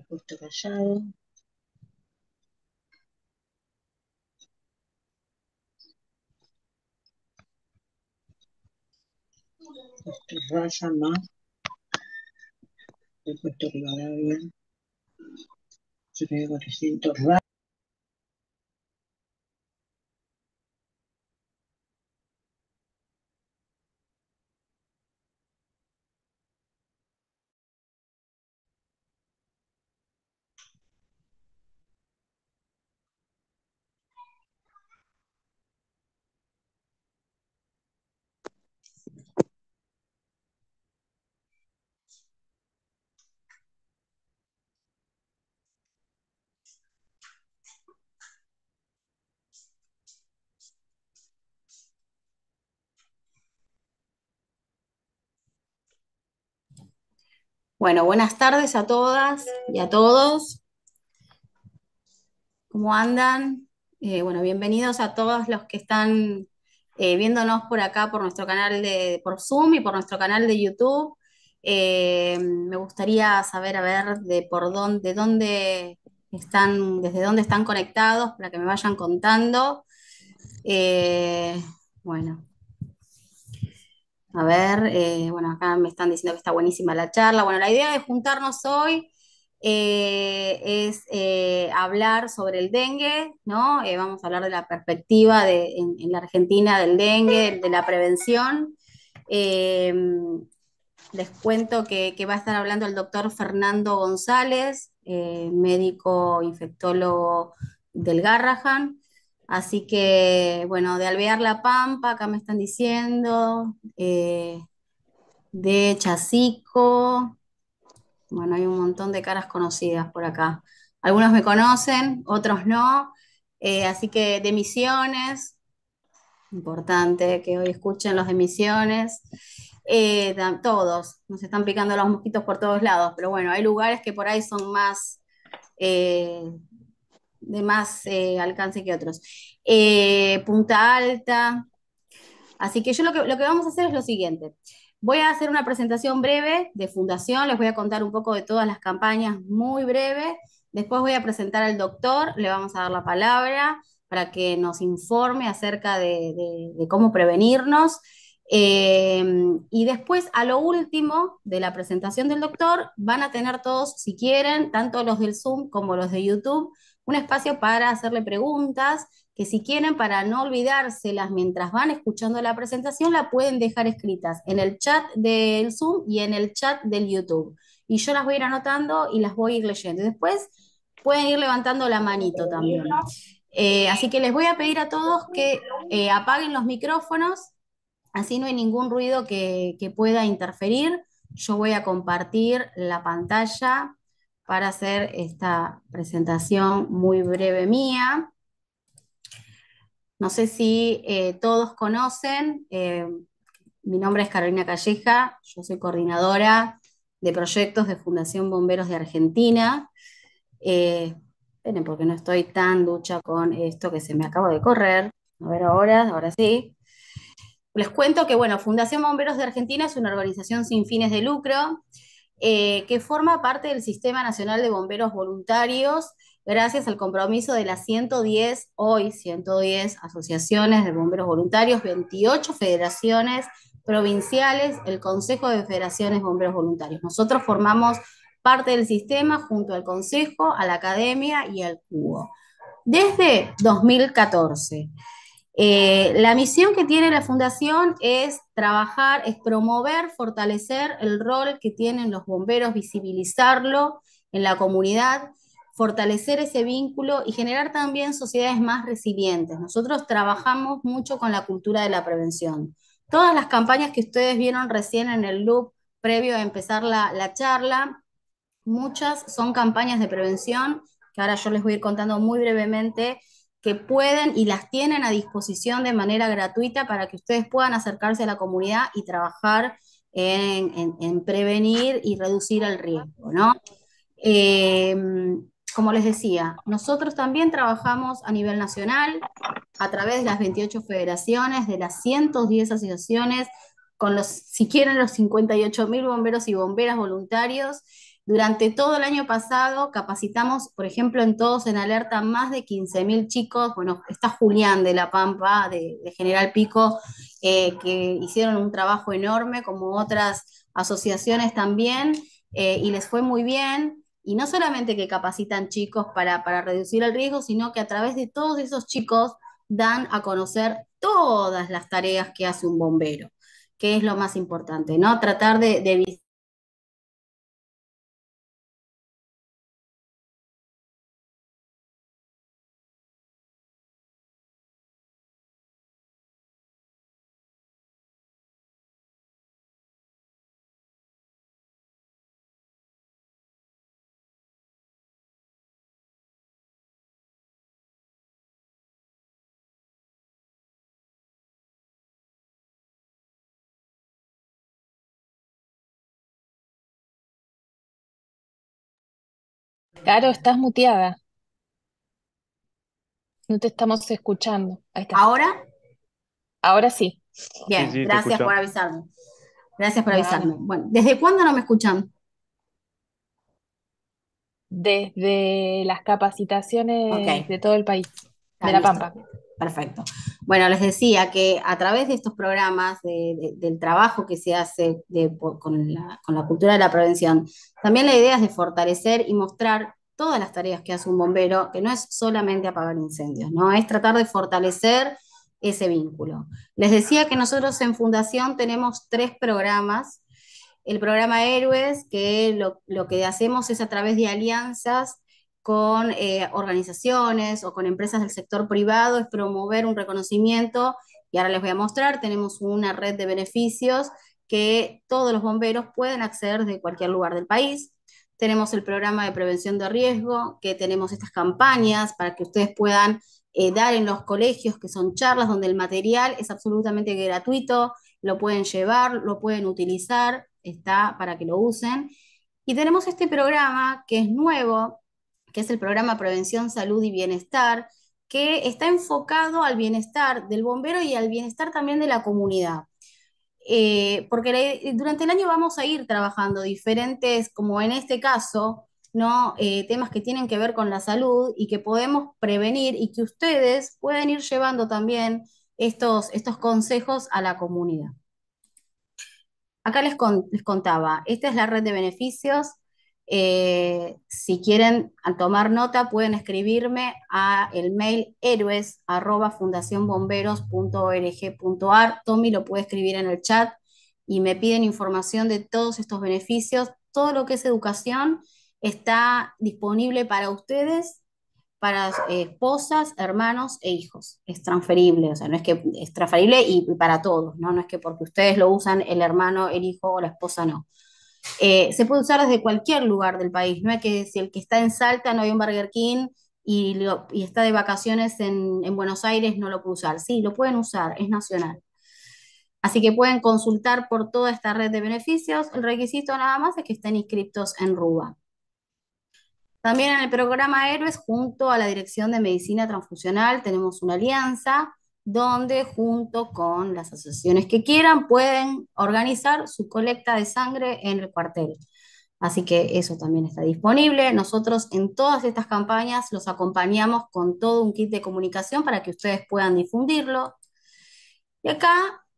he puesto callado. Puesto raya más. He puesto Rivadavia. 400 raya. Bueno, buenas tardes a todas y a todos. ¿Cómo andan? Eh, bueno, bienvenidos a todos los que están eh, viéndonos por acá, por nuestro canal de, por Zoom y por nuestro canal de YouTube. Eh, me gustaría saber, a ver, de por dónde, dónde están, desde dónde están conectados, para que me vayan contando. bueno, a ver, eh, bueno, acá me están diciendo que está buenísima la charla. Bueno, la idea de juntarnos hoy eh, es eh, hablar sobre el dengue, ¿no? vamos a hablar de la perspectiva en, la Argentina del dengue, de la prevención. les cuento que, va a estar hablando el doctor Fernando González, médico infectólogo del Garrahan. Así que, bueno, de Alvear la Pampa, acá me están diciendo, eh, de Chacico, bueno, hay un montón de caras conocidas por acá. Algunos me conocen, otros no, eh, así que de Misiones, importante que hoy escuchen los de Misiones, eh, todos, nos están picando los mosquitos por todos lados, pero bueno, hay lugares que por ahí son más de más eh, alcance que otros. Eh, punta alta. Así que yo lo que, vamos a hacer es lo siguiente. Voy a hacer una presentación breve de fundación, les voy a contar un poco de todas las campañas muy breve. Después voy a presentar al doctor, le vamos a dar la palabra para que nos informe acerca de, cómo prevenirnos. Eh, y después, a lo último de la presentación del doctor, van a tener todos, si quieren, tanto los del Zoom como los de YouTube, un espacio para hacerle preguntas que si quieren, para no olvidárselas mientras van escuchando la presentación, la pueden dejar escritas en el chat del Zoom y en el chat del YouTube. Y yo las voy a ir anotando y las voy a ir leyendo. Después pueden ir levantando la manito también. Eh, así que les voy a pedir a todos que eh, apaguen los micrófonos, así no hay ningún ruido que, que pueda interferir. Yo voy a compartir la pantalla para hacer esta presentación muy breve mía. No sé si eh, todos conocen, eh, mi nombre es Carolina Calleja, yo soy coordinadora de proyectos de Fundación Bomberos de Argentina. Eh, porque no estoy tan ducha con esto que se me acaba de correr. A ver ahora, ahora sí. Les cuento que, bueno, Fundación Bomberos de Argentina es una organización sin fines de lucro eh, que forma parte del Sistema Nacional de Bomberos Voluntarios, gracias al compromiso de las 110, hoy 110 asociaciones de bomberos voluntarios, 28 federaciones provinciales, el Consejo de Federaciones Bomberos Voluntarios. Nosotros formamos parte del sistema junto al Consejo, a la Academia y al CUBO. Desde 2014. Eh, la misión que tiene la Fundación es trabajar, es promover, fortalecer el rol que tienen los bomberos, visibilizarlo en la comunidad, fortalecer ese vínculo y generar también sociedades más resilientes. Nosotros trabajamos mucho con la cultura de la prevención. Todas las campañas que ustedes vieron recién en el loop previo a empezar la charla, muchas son campañas de prevención, que ahora yo les voy a ir contando muy brevemente que pueden y las tienen a disposición de manera gratuita para que ustedes puedan acercarse a la comunidad y trabajar en, prevenir y reducir el riesgo, em, como les decía, nosotros también trabajamos a nivel nacional, a través de las 28 federaciones, de las 110 asociaciones, con los, si quieren, los 58 mil bomberos y bomberas voluntarios, durante todo el año pasado capacitamos, por ejemplo, en Todos en Alerta, más de 15.000 chicos. Bueno, está Julián de La Pampa, de, General Pico, eh, que hicieron un trabajo enorme, como otras asociaciones también, eh, y les fue muy bien. Y no solamente que capacitan chicos para, reducir el riesgo, sino que a través de todos esos chicos dan a conocer todas las tareas que hace un bombero, que es lo más importante, ¿no? Tratar de, de Claro, estás muteada. No te estamos escuchando. ¿Ahora? Ahora sí. Bien, gracias por avisarme. Gracias por avisarme. Bueno, ¿desde cuándo no me escuchan? Desde las capacitaciones de todo el país, de La Pampa. Perfecto. Bueno, les decía que a través de estos programas, del trabajo que se hace con, la, cultura de la prevención, también la idea es de fortalecer y mostrar todas las tareas que hace un bombero, que no es solamente apagar incendios, ¿no? es tratar de fortalecer ese vínculo. Les decía que nosotros en Fundación tenemos tres programas. El programa Héroes, que lo que hacemos es a través de alianzas con eh, organizaciones o con empresas del sector privado es promover un reconocimiento y ahora les voy a mostrar, tenemos una red de beneficios que todos los bomberos pueden acceder desde cualquier lugar del país. Tenemos el programa de prevención de riesgo, que tenemos estas campañas para que ustedes puedan eh, dar en los colegios, que son charlas donde el material es absolutamente gratuito, lo pueden llevar, lo pueden utilizar, está para que lo usen. Y tenemos este programa que es nuevo, que es el programa Prevención, Salud y Bienestar, que está enfocado al bienestar del bombero y al bienestar también de la comunidad. Eh, porque durante el año vamos a ir trabajando diferentes, como en este caso, ¿no? Eh, temas que tienen que ver con la salud y que podemos prevenir y que ustedes pueden ir llevando también estos, estos consejos a la comunidad. Acá les contaba, esta es la red de beneficios, eh, si quieren tomar nota, pueden escribirme a el mail héroes@fundacionbomberos.org.ar. Tommy lo puede escribir en el chat y me piden información de todos estos beneficios. Todo lo que es educación está disponible para ustedes, para eh, esposas, hermanos e hijos. Es transferible, o sea, no es que es transferible y, y para todos, ¿no? No es que porque ustedes lo usan el hermano, el hijo o la esposa, no eh, se puede usar desde cualquier lugar del país, no es que si el que está en Salta no hay un Burger King y, y está de vacaciones en, en, Buenos Aires no lo puede usar. Sí, lo pueden usar, es nacional. Así que pueden consultar por toda esta red de beneficios. El requisito nada más es que estén inscritos en RUBA. También en el programa Héroes, junto a la Dirección de Medicina Transfusional, tenemos una alianza donde junto con las asociaciones que quieran pueden organizar su colecta de sangre en el cuartel. Así que eso también está disponible. Nosotros en todas estas campañas los acompañamos con todo un kit de comunicación para que ustedes puedan difundirlo. Y acá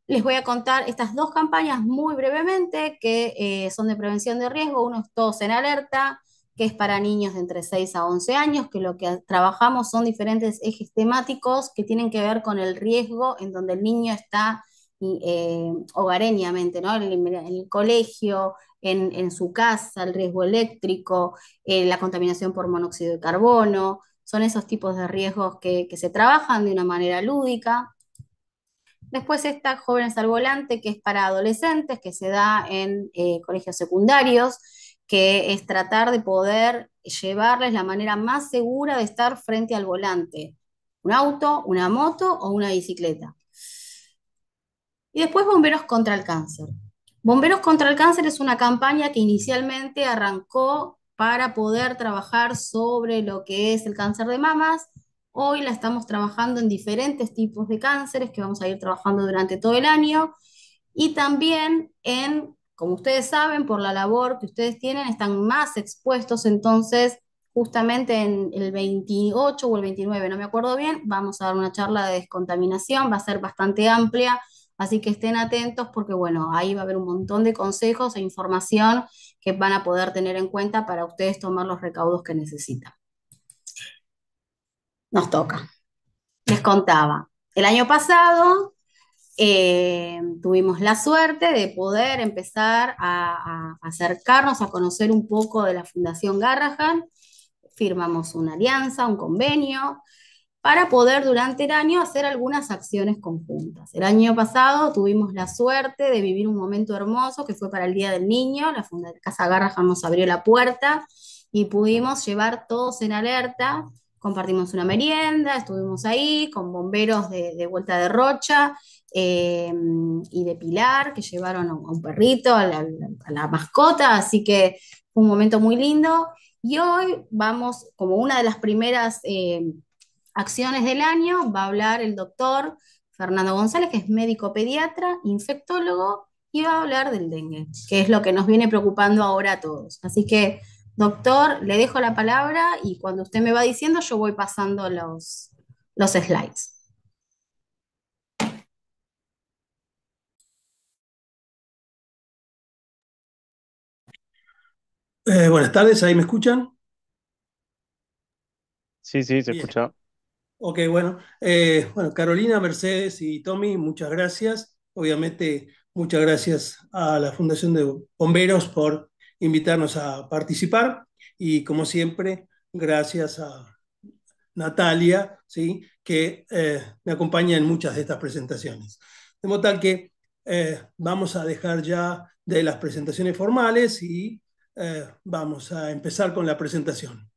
les voy a contar estas dos campañas muy brevemente que eh, son de prevención de riesgo. Uno es Todos en Alerta, que es para niños de entre 6 a 11 años, que lo que trabajamos son diferentes ejes temáticos que tienen que ver con el riesgo en donde el niño está eh, hogareñamente, En el, colegio, en, su casa, el riesgo eléctrico, eh, la contaminación por monóxido de carbono, son esos tipos de riesgos que, se trabajan de una manera lúdica. Después está Jóvenes al Volante, que es para adolescentes, que se da en eh, colegios secundarios que es tratar de poder llevarles la manera más segura de estar frente al volante, un auto, una moto o una bicicleta. Y después Bomberos contra el Cáncer. Bomberos contra el Cáncer es una campaña que inicialmente arrancó para poder trabajar sobre lo que es el cáncer de mamas. Hoy la estamos trabajando en diferentes tipos de cánceres que vamos a ir trabajando durante todo el año y también en como ustedes saben, por la labor que ustedes tienen, están más expuestos, entonces justamente en el 28 o el 29, no me acuerdo bien, vamos a dar una charla de descontaminación, va a ser bastante amplia, así que estén atentos porque bueno, ahí va a haber un montón de consejos e información que van a poder tener en cuenta para ustedes tomar los recaudos que necesitan. Nos toca. Les contaba, el año pasado eh, tuvimos la suerte de poder empezar a, acercarnos a conocer un poco de la Fundación Garrahan, firmamos una alianza, un convenio, para poder durante el año hacer algunas acciones conjuntas. El año pasado tuvimos la suerte de vivir un momento hermoso que fue para el Día del Niño, la Fundación Casa Garrahan nos abrió la puerta y pudimos llevar todos en alerta compartimos una merienda, estuvimos ahí con bomberos de, Vuelta de Rocha eh, y de Pilar, que llevaron a un perrito, a la, mascota, así que fue un momento muy lindo. Y hoy vamos, como una de las primeras eh, acciones del año, va a hablar el doctor Fernando González, que es médico pediatra, infectólogo, y va a hablar del dengue, que es lo que nos viene preocupando ahora a todos. Así que Doctor, le dejo la palabra y cuando usted me va diciendo yo voy pasando los, los slides. Eh, buenas tardes, ¿ahí me escuchan? Sí, sí, se escucha. Ok, bueno. Eh, bueno, Carolina, Mercedes y Tommy, muchas gracias. Obviamente, muchas gracias a la Fundación de Bomberos por invitarnos a participar y como siempre, gracias a Natalia, ¿sí? que eh, me acompaña en muchas de estas presentaciones. De modo tal que eh, vamos a dejar ya de las presentaciones formales y eh, vamos a empezar con la presentación.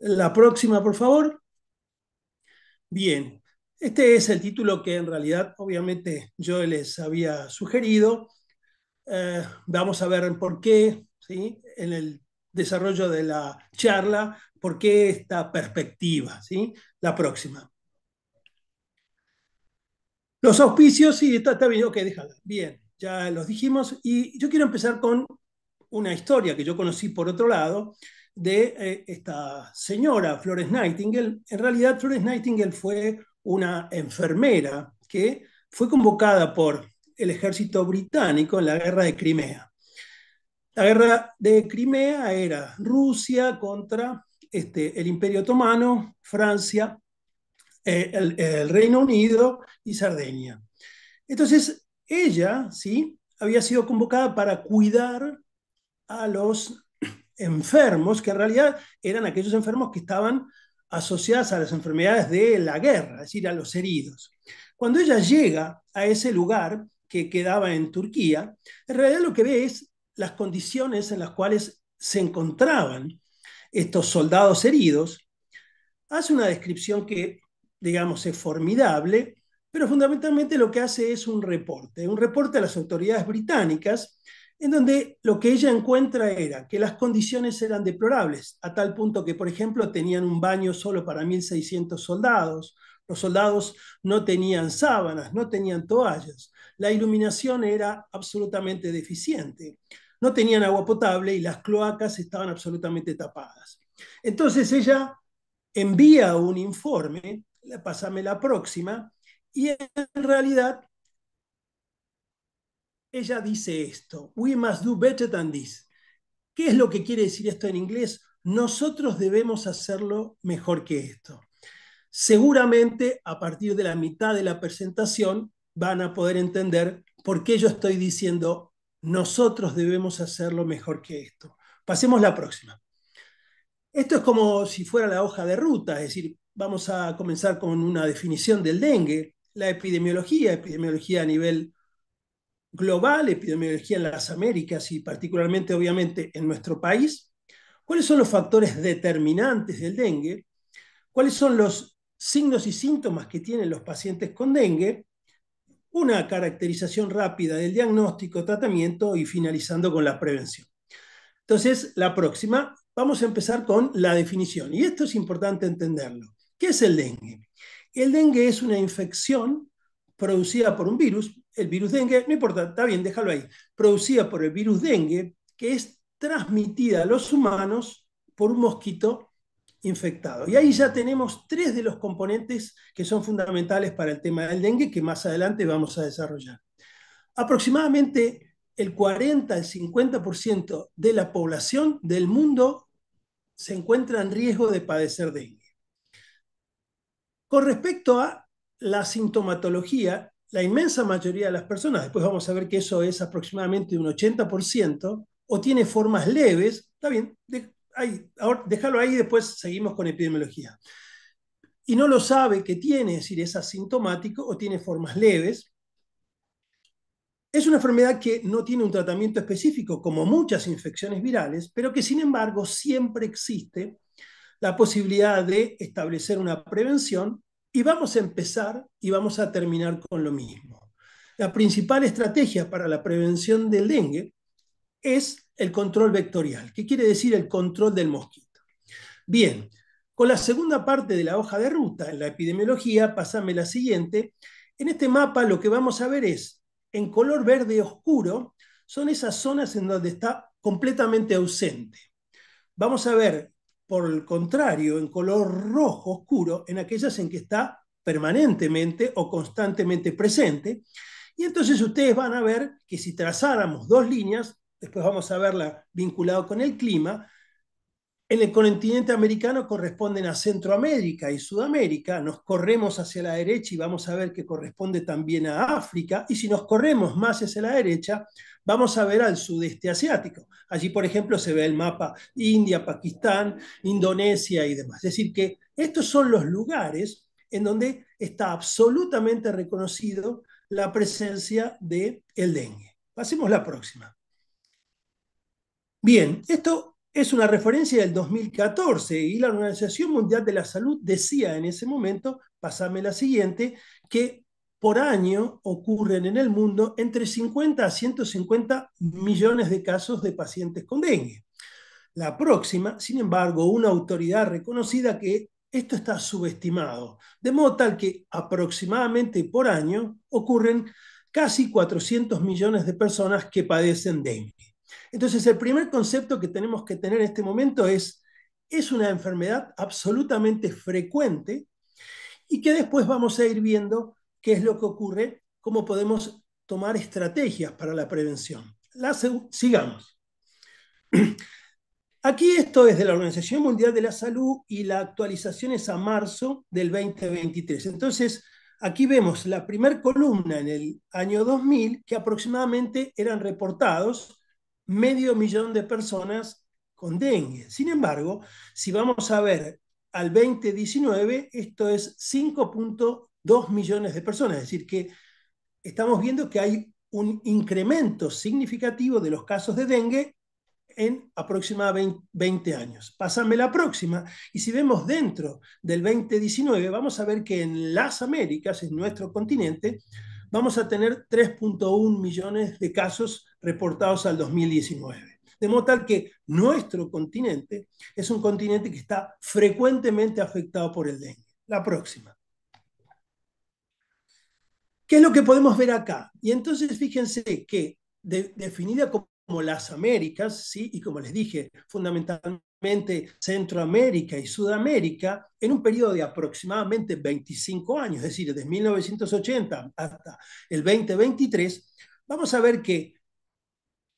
La próxima, por favor. Bien, este es el título que en realidad obviamente yo les había sugerido eh, vamos a ver por qué, ¿sí? en el desarrollo de la charla, por qué esta perspectiva, ¿sí? la próxima. Los auspicios, sí, está, está bien, ok, déjala. Bien, ya los dijimos. Y yo quiero empezar con una historia que yo conocí por otro lado de eh, esta señora, Flores Nightingale. En realidad, Flores Nightingale fue una enfermera que fue convocada por el ejército británico en la guerra de Crimea. La guerra de Crimea era Rusia contra este, el Imperio Otomano, Francia, eh, el, Reino Unido y Sardenia. Entonces, ella, ¿sí? Había sido convocada para cuidar a los enfermos, que en realidad eran aquellos enfermos que estaban asociados a las enfermedades de la guerra, es decir, a los heridos. Cuando ella llega a ese lugar, que quedaba en Turquía, en realidad lo que ve es las condiciones en las cuales se encontraban estos soldados heridos. Hace una descripción que, digamos, es formidable, pero fundamentalmente lo que hace es un reporte, un reporte a las autoridades británicas, en donde lo que ella encuentra era que las condiciones eran deplorables, a tal punto que, por ejemplo, tenían un baño solo para 1.600 soldados, los soldados no tenían sábanas, no tenían toallas, la iluminación era absolutamente deficiente. No tenían agua potable y las cloacas estaban absolutamente tapadas. Entonces ella envía un informe, pásame la próxima, y en realidad ella dice esto, we must do better than this. ¿Qué es lo que quiere decir esto en inglés? Nosotros debemos hacerlo mejor que esto. Seguramente a partir de la mitad de la presentación, van a poder entender por qué yo estoy diciendo, nosotros debemos hacerlo mejor que esto. Pasemos la próxima. Esto es como si fuera la hoja de ruta, es decir, vamos a comenzar con una definición del dengue, la epidemiología, epidemiología a nivel global, epidemiología en las Américas y particularmente, obviamente, en nuestro país. ¿Cuáles son los factores determinantes del dengue? ¿Cuáles son los signos y síntomas que tienen los pacientes con dengue? una caracterización rápida del diagnóstico, tratamiento y finalizando con la prevención. Entonces, la próxima, vamos a empezar con la definición. Y esto es importante entenderlo. ¿Qué es el dengue? El dengue es una infección producida por un virus, el virus dengue, no importa, está bien, déjalo ahí, producida por el virus dengue, que es transmitida a los humanos por un mosquito infectado. Y ahí ya tenemos tres de los componentes que son fundamentales para el tema del dengue, que más adelante vamos a desarrollar. Aproximadamente el 40 al 50% de la población del mundo se encuentra en riesgo de padecer dengue. Con respecto a la sintomatología, la inmensa mayoría de las personas, después vamos a ver que eso es aproximadamente un 80%, o tiene formas leves, está bien, de ahora, déjalo ahí y después seguimos con epidemiología. Y no lo sabe que tiene, es decir, es asintomático o tiene formas leves. Es una enfermedad que no tiene un tratamiento específico, como muchas infecciones virales, pero que sin embargo siempre existe la posibilidad de establecer una prevención y vamos a empezar y vamos a terminar con lo mismo. La principal estrategia para la prevención del dengue es el control vectorial, que quiere decir el control del mosquito. Bien, con la segunda parte de la hoja de ruta en la epidemiología, pasame la siguiente. En este mapa lo que vamos a ver es, en color verde oscuro, son esas zonas en donde está completamente ausente. Vamos a ver, por el contrario, en color rojo oscuro, en aquellas en que está permanentemente o constantemente presente. Y entonces ustedes van a ver que si trazáramos dos líneas, después vamos a verla vinculado con el clima, en el continente americano corresponden a Centroamérica y Sudamérica, nos corremos hacia la derecha y vamos a ver que corresponde también a África, y si nos corremos más hacia la derecha, vamos a ver al sudeste asiático. Allí, por ejemplo, se ve el mapa India, Pakistán, Indonesia y demás. Es decir, que estos son los lugares en donde está absolutamente reconocido la presencia del el dengue. Pasemos la próxima. Bien, esto es una referencia del 2014 y la Organización Mundial de la Salud decía en ese momento, pasame la siguiente, que por año ocurren en el mundo entre 50 a 150 millones de casos de pacientes con dengue. La próxima, sin embargo, una autoridad reconocida que esto está subestimado, de modo tal que aproximadamente por año ocurren casi 400 millones de personas que padecen dengue. Entonces, el primer concepto que tenemos que tener en este momento es, es una enfermedad absolutamente frecuente y que después vamos a ir viendo qué es lo que ocurre, cómo podemos tomar estrategias para la prevención. La sigamos. Aquí esto es de la Organización Mundial de la Salud y la actualización es a marzo del 2023. Entonces, aquí vemos la primer columna en el año 2000 que aproximadamente eran reportados medio millón de personas con dengue. Sin embargo, si vamos a ver al 2019, esto es 5.2 millones de personas, es decir, que estamos viendo que hay un incremento significativo de los casos de dengue en aproximadamente 20 años. Pásame la próxima y si vemos dentro del 2019, vamos a ver que en las Américas, en nuestro continente, vamos a tener 3.1 millones de casos reportados al 2019. De modo tal que nuestro continente es un continente que está frecuentemente afectado por el dengue. La próxima. ¿Qué es lo que podemos ver acá? Y entonces fíjense que definida como las Américas, ¿sí? y como les dije, fundamentalmente Centroamérica y Sudamérica, en un periodo de aproximadamente 25 años, es decir, desde 1980 hasta el 2023, vamos a ver que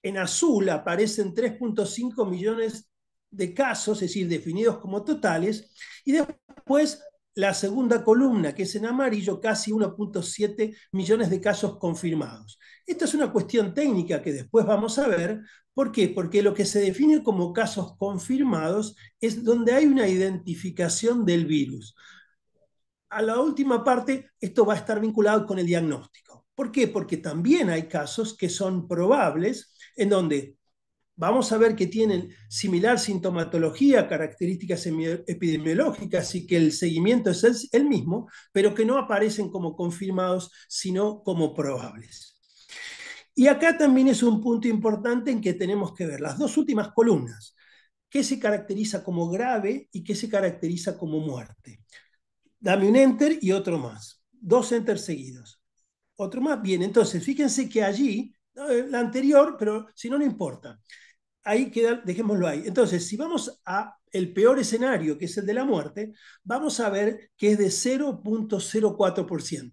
en azul aparecen 3.5 millones de casos, es decir, definidos como totales, y después la segunda columna, que es en amarillo, casi 1.7 millones de casos confirmados. Esta es una cuestión técnica que después vamos a ver. ¿Por qué? Porque lo que se define como casos confirmados es donde hay una identificación del virus. A la última parte, esto va a estar vinculado con el diagnóstico. ¿Por qué? Porque también hay casos que son probables, en donde vamos a ver que tienen similar sintomatología, características epidemiológicas y que el seguimiento es el, mismo, pero que no aparecen como confirmados, sino como probables. Y acá también es un punto importante en que tenemos que ver las dos últimas columnas, qué se caracteriza como grave y qué se caracteriza como muerte. Dame un enter y otro más, dos enters seguidos, otro más. Bien, entonces fíjense que allí eh, la anterior, pero si no, no importa. Ahí queda, dejémoslo ahí. Entonces, si vamos a el peor escenario, que es el de la muerte, vamos a ver que es de 0.04%.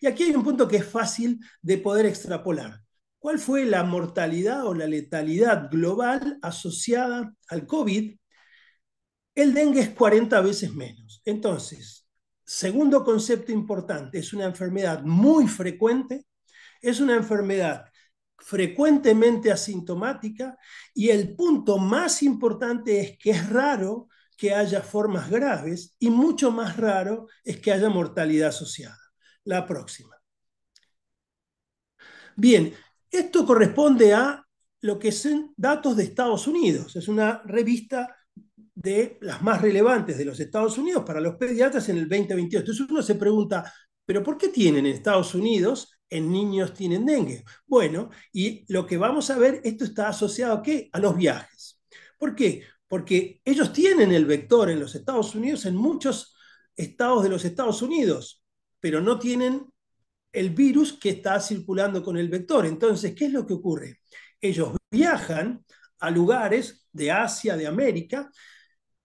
Y aquí hay un punto que es fácil de poder extrapolar. ¿Cuál fue la mortalidad o la letalidad global asociada al COVID? El dengue es 40 veces menos. Entonces, segundo concepto importante, es una enfermedad muy frecuente, es una enfermedad frecuentemente asintomática y el punto más importante es que es raro que haya formas graves y mucho más raro es que haya mortalidad asociada. La próxima. Bien, esto corresponde a lo que son datos de Estados Unidos. Es una revista de las más relevantes de los Estados Unidos para los pediatras en el 2022. Entonces uno se pregunta, ¿pero por qué tienen en Estados Unidos en niños tienen dengue. Bueno, y lo que vamos a ver, esto está asociado a qué? A los viajes. ¿Por qué? Porque ellos tienen el vector en los Estados Unidos, en muchos estados de los Estados Unidos, pero no tienen el virus que está circulando con el vector. Entonces, ¿qué es lo que ocurre? Ellos viajan a lugares de Asia, de América,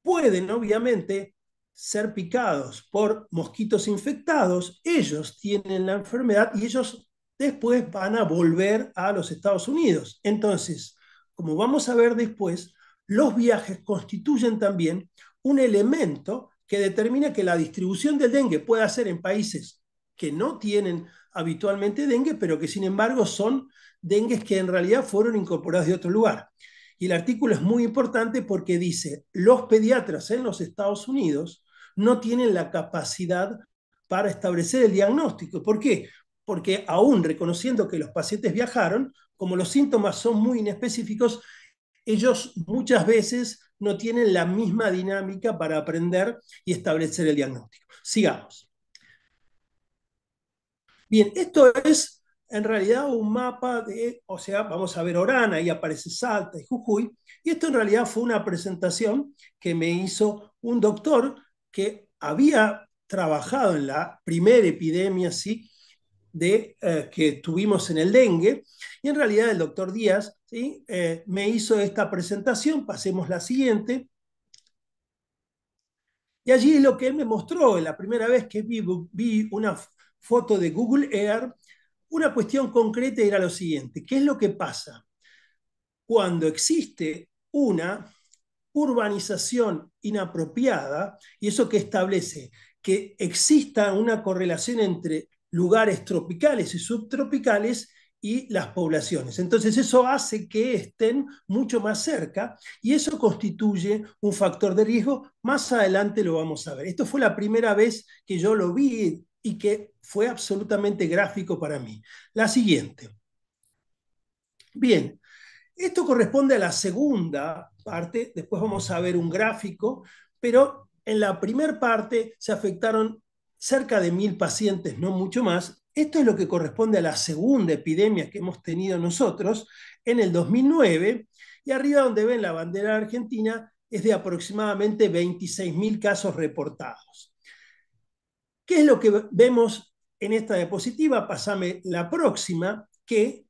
pueden obviamente ser picados por mosquitos infectados, ellos tienen la enfermedad y ellos después van a volver a los Estados Unidos. Entonces, como vamos a ver después, los viajes constituyen también un elemento que determina que la distribución del dengue pueda ser en países que no tienen habitualmente dengue, pero que sin embargo son dengues que en realidad fueron incorporados de otro lugar. Y el artículo es muy importante porque dice, los pediatras en los Estados Unidos no tienen la capacidad para establecer el diagnóstico. ¿Por qué? Porque aún reconociendo que los pacientes viajaron, como los síntomas son muy inespecíficos, ellos muchas veces no tienen la misma dinámica para aprender y establecer el diagnóstico. Sigamos. Bien, esto es en realidad un mapa de, o sea, vamos a ver Orana, ahí aparece Salta y Jujuy, y esto en realidad fue una presentación que me hizo un doctor que había trabajado en la primera epidemia ¿sí? de, eh, que tuvimos en el dengue. Y en realidad el doctor Díaz ¿sí? Eh, me hizo esta presentación, pasemos la siguiente. Y allí lo que él me mostró, la primera vez que vi, vi una foto de Google Air, una cuestión concreta era lo siguiente, ¿qué es lo que pasa? Cuando existe una urbanización inapropiada y eso que establece que exista una correlación entre lugares tropicales y subtropicales y las poblaciones. Entonces eso hace que estén mucho más cerca y eso constituye un factor de riesgo. Más adelante lo vamos a ver. Esto fue la primera vez que yo lo vi y que fue absolutamente gráfico para mí. La siguiente. Bien, esto corresponde a la segunda parte, después vamos a ver un gráfico, pero en la primera parte se afectaron cerca de mil pacientes, no mucho más. Esto es lo que corresponde a la segunda epidemia que hemos tenido nosotros en el 2009, y arriba donde ven la bandera argentina es de aproximadamente 26.000 casos reportados. ¿Qué es lo que vemos en esta diapositiva? Pásame la próxima, que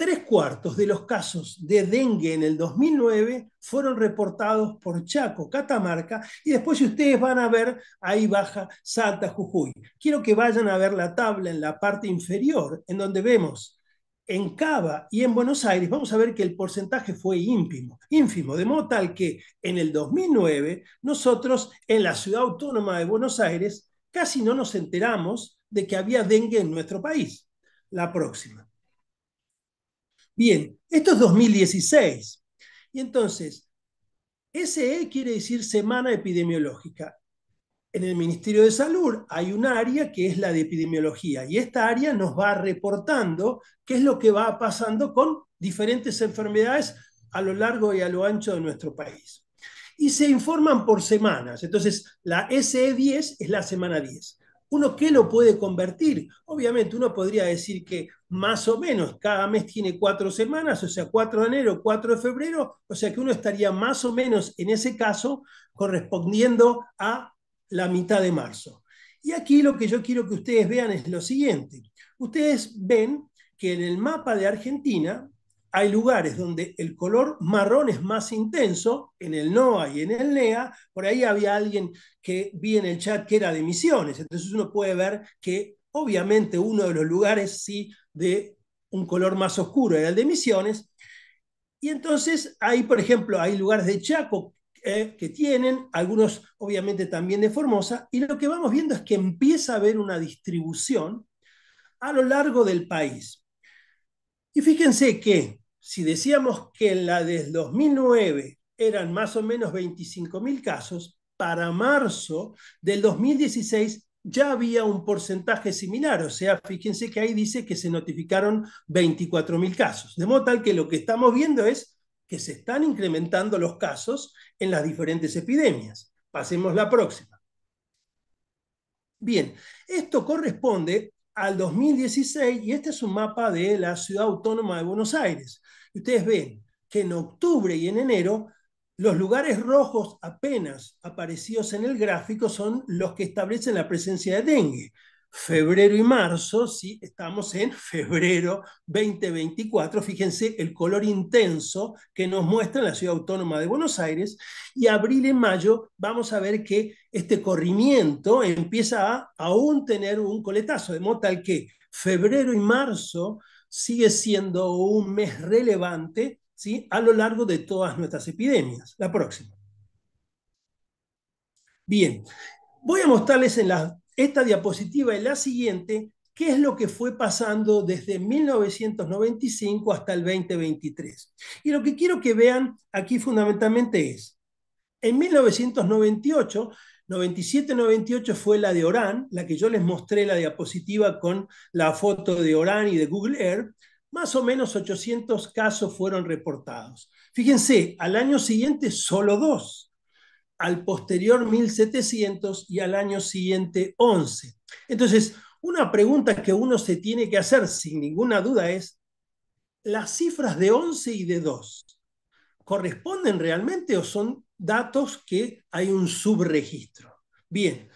Tres cuartos de los casos de dengue en el 2009 fueron reportados por Chaco, Catamarca, y después ustedes van a ver, ahí baja Salta, Jujuy. Quiero que vayan a ver la tabla en la parte inferior, en donde vemos en Cava y en Buenos Aires, vamos a ver que el porcentaje fue ínfimo, ínfimo, de modo tal que en el 2009 nosotros en la ciudad autónoma de Buenos Aires casi no nos enteramos de que había dengue en nuestro país. La próxima. Bien, esto es 2016. Y entonces, SE quiere decir semana epidemiológica. En el Ministerio de Salud hay un área que es la de epidemiología y esta área nos va reportando qué es lo que va pasando con diferentes enfermedades a lo largo y a lo ancho de nuestro país. Y se informan por semanas. Entonces, la SE10 es la semana 10. ¿uno qué lo puede convertir? Obviamente uno podría decir que más o menos cada mes tiene cuatro semanas, o sea, 4 de enero, 4 de febrero, o sea que uno estaría más o menos en ese caso correspondiendo a la mitad de marzo. Y aquí lo que yo quiero que ustedes vean es lo siguiente. Ustedes ven que en el mapa de Argentina hay lugares donde el color marrón es más intenso, en el NOA y en el NEA, por ahí había alguien que vi en el chat que era de Misiones, entonces uno puede ver que obviamente uno de los lugares sí de un color más oscuro era el de Misiones, y entonces ahí, por ejemplo, hay lugares de Chaco eh, que tienen, algunos obviamente también de Formosa, y lo que vamos viendo es que empieza a haber una distribución a lo largo del país. Y fíjense que si decíamos que en la del 2009 eran más o menos 25.000 casos, para marzo del 2016 ya había un porcentaje similar, o sea, fíjense que ahí dice que se notificaron 24.000 casos, de modo tal que lo que estamos viendo es que se están incrementando los casos en las diferentes epidemias. Pasemos la próxima. Bien, esto corresponde al 2016 y este es un mapa de la ciudad autónoma de Buenos Aires. ustedes ven que en octubre y en enero los lugares rojos apenas aparecidos en el gráfico son los que establecen la presencia de dengue febrero y marzo, ¿sí? estamos en febrero 2024, fíjense el color intenso que nos muestra la ciudad autónoma de Buenos Aires, y abril y mayo vamos a ver que este corrimiento empieza a aún tener un coletazo, de modo tal que febrero y marzo sigue siendo un mes relevante ¿sí? a lo largo de todas nuestras epidemias. La próxima. Bien, voy a mostrarles en las esta diapositiva es la siguiente, qué es lo que fue pasando desde 1995 hasta el 2023. Y lo que quiero que vean aquí fundamentalmente es, en 1998, 97-98 fue la de Orán, la que yo les mostré la diapositiva con la foto de Orán y de Google Earth, más o menos 800 casos fueron reportados. Fíjense, al año siguiente solo dos al posterior 1700 y al año siguiente 11. Entonces, una pregunta que uno se tiene que hacer sin ninguna duda es, ¿las cifras de 11 y de 2 corresponden realmente o son datos que hay un subregistro? Bien,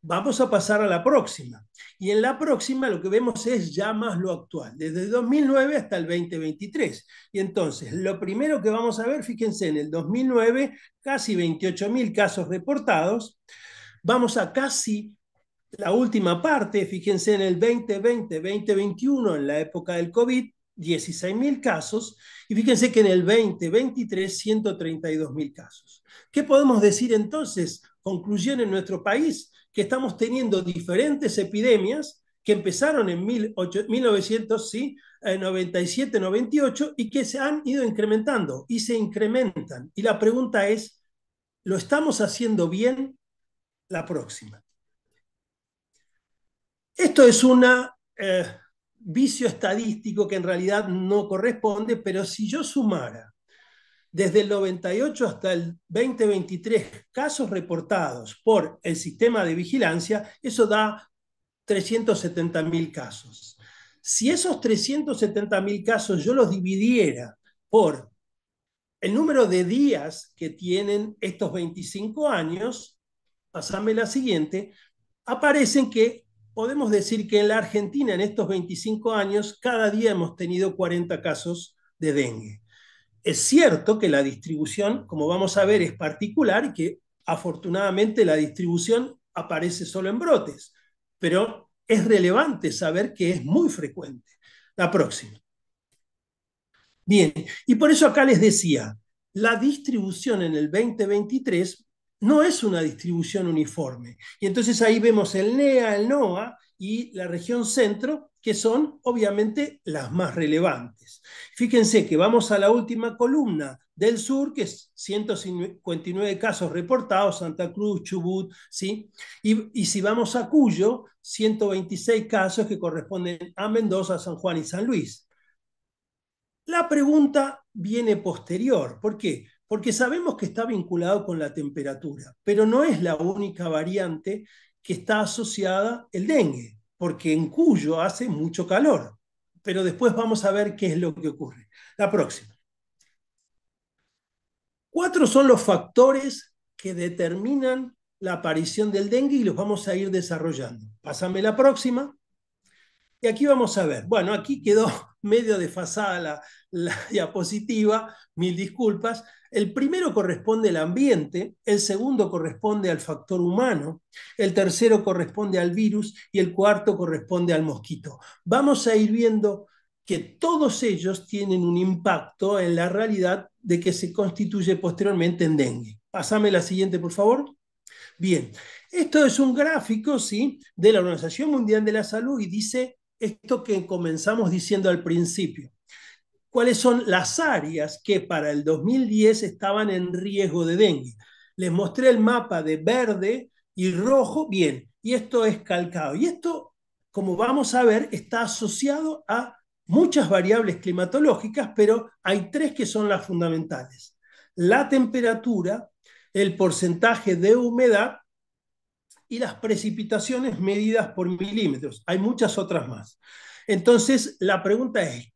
Vamos a pasar a la próxima. Y en la próxima lo que vemos es ya más lo actual, desde 2009 hasta el 2023. Y entonces, lo primero que vamos a ver, fíjense, en el 2009, casi 28.000 casos reportados. Vamos a casi la última parte, fíjense, en el 2020, 2021, en la época del COVID, 16.000 casos. Y fíjense que en el 2023, 132.000 casos. ¿Qué podemos decir entonces? Conclusión en nuestro país que estamos teniendo diferentes epidemias que empezaron en 1997-98 eh, y que se han ido incrementando y se incrementan. Y la pregunta es, ¿lo estamos haciendo bien la próxima? Esto es un eh, vicio estadístico que en realidad no corresponde, pero si yo sumara desde el 98 hasta el 2023 casos reportados por el sistema de vigilancia, eso da 370.000 casos. Si esos 370.000 casos yo los dividiera por el número de días que tienen estos 25 años, pasame la siguiente, aparecen que podemos decir que en la Argentina en estos 25 años cada día hemos tenido 40 casos de dengue. Es cierto que la distribución, como vamos a ver, es particular y que afortunadamente la distribución aparece solo en brotes, pero es relevante saber que es muy frecuente. La próxima. Bien, y por eso acá les decía, la distribución en el 2023 no es una distribución uniforme. Y entonces ahí vemos el NEA, el NOA, y la región centro, que son obviamente las más relevantes. Fíjense que vamos a la última columna del sur, que es 159 casos reportados, Santa Cruz, Chubut, ¿sí? Y, y si vamos a Cuyo, 126 casos que corresponden a Mendoza, San Juan y San Luis. La pregunta viene posterior. ¿Por qué? Porque sabemos que está vinculado con la temperatura, pero no es la única variante que está asociada el dengue, porque en Cuyo hace mucho calor. Pero después vamos a ver qué es lo que ocurre. La próxima. Cuatro son los factores que determinan la aparición del dengue y los vamos a ir desarrollando. Pásame la próxima. Y aquí vamos a ver. Bueno, aquí quedó medio desfasada la, la diapositiva, mil disculpas, el primero corresponde al ambiente, el segundo corresponde al factor humano, el tercero corresponde al virus y el cuarto corresponde al mosquito. Vamos a ir viendo que todos ellos tienen un impacto en la realidad de que se constituye posteriormente en dengue. Pásame la siguiente, por favor. Bien, esto es un gráfico ¿sí? de la Organización Mundial de la Salud y dice esto que comenzamos diciendo al principio cuáles son las áreas que para el 2010 estaban en riesgo de dengue. Les mostré el mapa de verde y rojo, bien, y esto es calcado. Y esto, como vamos a ver, está asociado a muchas variables climatológicas, pero hay tres que son las fundamentales. La temperatura, el porcentaje de humedad y las precipitaciones medidas por milímetros. Hay muchas otras más. Entonces, la pregunta es,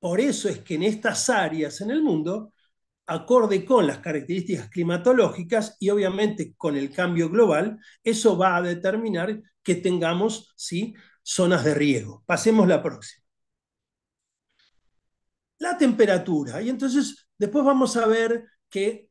por eso es que en estas áreas en el mundo, acorde con las características climatológicas y obviamente con el cambio global, eso va a determinar que tengamos ¿sí? zonas de riesgo. Pasemos la próxima. La temperatura. Y entonces después vamos a ver que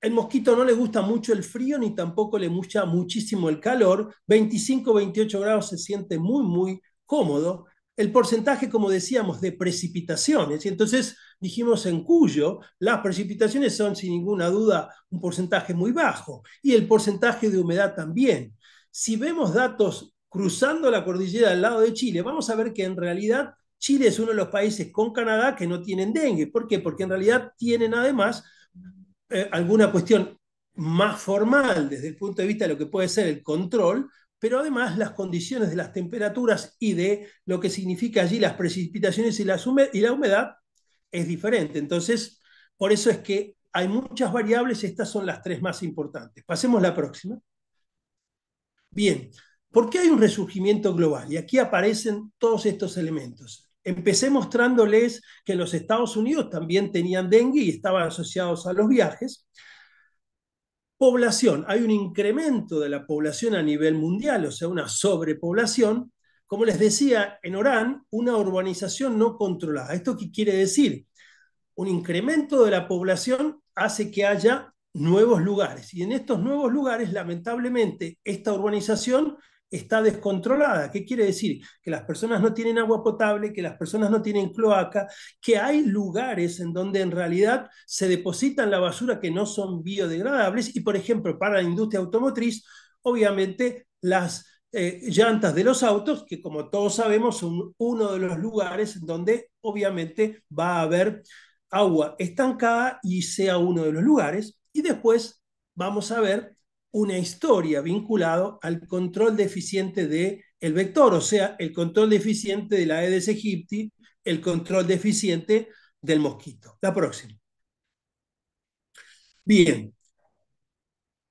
el mosquito no le gusta mucho el frío ni tampoco le mucha muchísimo el calor. 25, 28 grados se siente muy, muy cómodo el porcentaje, como decíamos, de precipitaciones. Y entonces dijimos en Cuyo, las precipitaciones son sin ninguna duda un porcentaje muy bajo y el porcentaje de humedad también. Si vemos datos cruzando la cordillera al lado de Chile, vamos a ver que en realidad Chile es uno de los países con Canadá que no tienen dengue. ¿Por qué? Porque en realidad tienen además eh, alguna cuestión más formal desde el punto de vista de lo que puede ser el control pero además las condiciones de las temperaturas y de lo que significa allí las precipitaciones y, la humedad es diferente. Entonces, por eso es que hay muchas variables, estas son las tres más importantes. Pasemos a la próxima. Bien, ¿por qué hay un resurgimiento global? Y aquí aparecen todos estos elementos. Empecé mostrándoles que los Estados Unidos también tenían dengue y estaban asociados a los viajes población, hay un incremento de la población a nivel mundial, o sea, una sobrepoblación, como les decía, en Orán, una urbanización no controlada. ¿Esto qué quiere decir? Un incremento de la población hace que haya nuevos lugares y en estos nuevos lugares, lamentablemente, esta urbanización está descontrolada. ¿Qué quiere decir? Que las personas no tienen agua potable, que las personas no tienen cloaca, que hay lugares en donde en realidad se depositan la basura que no son biodegradables y, por ejemplo, para la industria automotriz, obviamente las eh, llantas de los autos, que como todos sabemos son uno de los lugares en donde obviamente va a haber agua estancada y sea uno de los lugares. Y después vamos a ver una historia vinculada al control deficiente del el vector, o sea, el control deficiente de la Aedes aegypti, el control deficiente del mosquito. La próxima. Bien.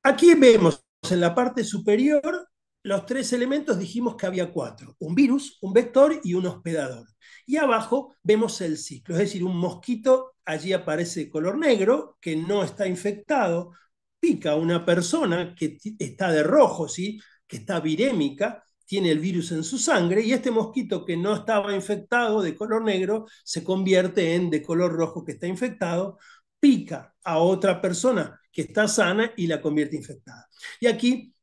Aquí vemos en la parte superior los tres elementos, dijimos que había cuatro, un virus, un vector y un hospedador. Y abajo vemos el ciclo, es decir, un mosquito allí aparece de color negro, que no está infectado, pica una persona que está de rojo, ¿sí? que está virémica, tiene el virus en su sangre y este mosquito que no estaba infectado de color negro se convierte en de color rojo que está infectado, pica a otra persona que está sana y la convierte infectada. Y aquí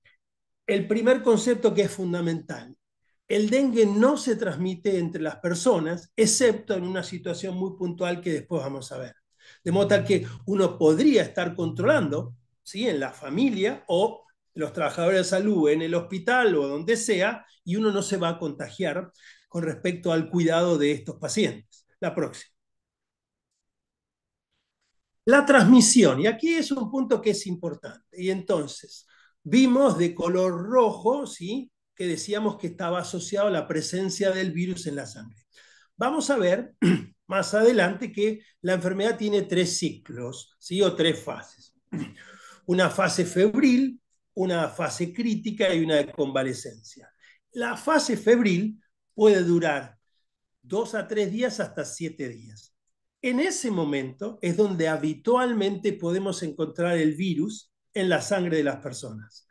el primer concepto que es fundamental. El dengue no se transmite entre las personas, excepto en una situación muy puntual que después vamos a ver. De modo que uno podría estar controlando en la familia o los trabajadores de salud en el hospital o donde sea, y uno no se va a contagiar con respecto al cuidado de estos pacientes. La próxima. La transmisión, y aquí es un punto que es importante. Y entonces, vimos de color rojo, ¿sí? que decíamos que estaba asociado a la presencia del virus en la sangre. Vamos a ver más adelante que la enfermedad tiene tres ciclos, ¿sí? o tres fases. una fase febril, una fase crítica y una de convalecencia. La fase febril puede durar dos a tres días hasta siete días. En ese momento es donde habitualmente podemos encontrar el virus en la sangre de las personas.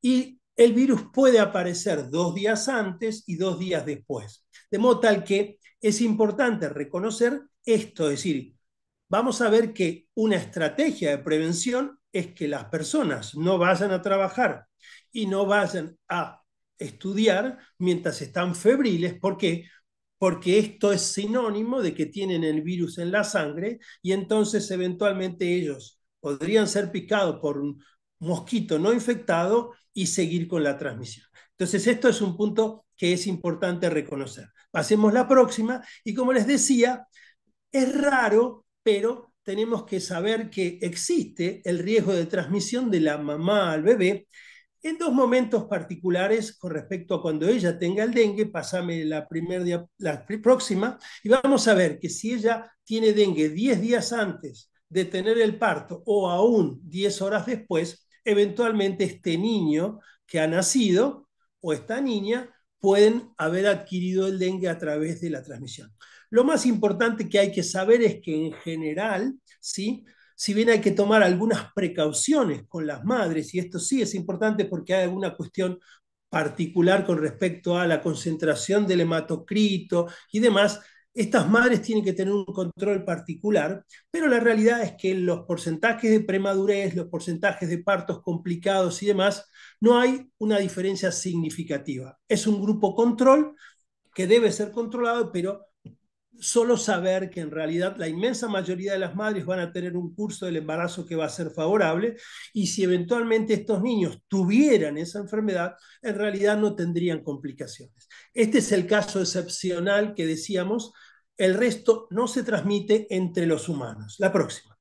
Y el virus puede aparecer dos días antes y dos días después. De modo tal que es importante reconocer esto, es decir, vamos a ver que una estrategia de prevención es que las personas no vayan a trabajar y no vayan a estudiar mientras están febriles. ¿Por qué? Porque esto es sinónimo de que tienen el virus en la sangre y entonces eventualmente ellos podrían ser picados por un mosquito no infectado y seguir con la transmisión. Entonces, esto es un punto que es importante reconocer. Pasemos la próxima y como les decía, es raro, pero tenemos que saber que existe el riesgo de transmisión de la mamá al bebé en dos momentos particulares con respecto a cuando ella tenga el dengue, pásame la, primer la próxima, y vamos a ver que si ella tiene dengue 10 días antes de tener el parto o aún 10 horas después, eventualmente este niño que ha nacido o esta niña pueden haber adquirido el dengue a través de la transmisión. Lo más importante que hay que saber es que en general, ¿sí? si bien hay que tomar algunas precauciones con las madres, y esto sí es importante porque hay alguna cuestión particular con respecto a la concentración del hematocrito y demás, estas madres tienen que tener un control particular, pero la realidad es que los porcentajes de premadurez, los porcentajes de partos complicados y demás, no hay una diferencia significativa. Es un grupo control que debe ser controlado, pero solo saber que en realidad la inmensa mayoría de las madres van a tener un curso del embarazo que va a ser favorable y si eventualmente estos niños tuvieran esa enfermedad, en realidad no tendrían complicaciones. Este es el caso excepcional que decíamos, el resto no se transmite entre los humanos. La próxima.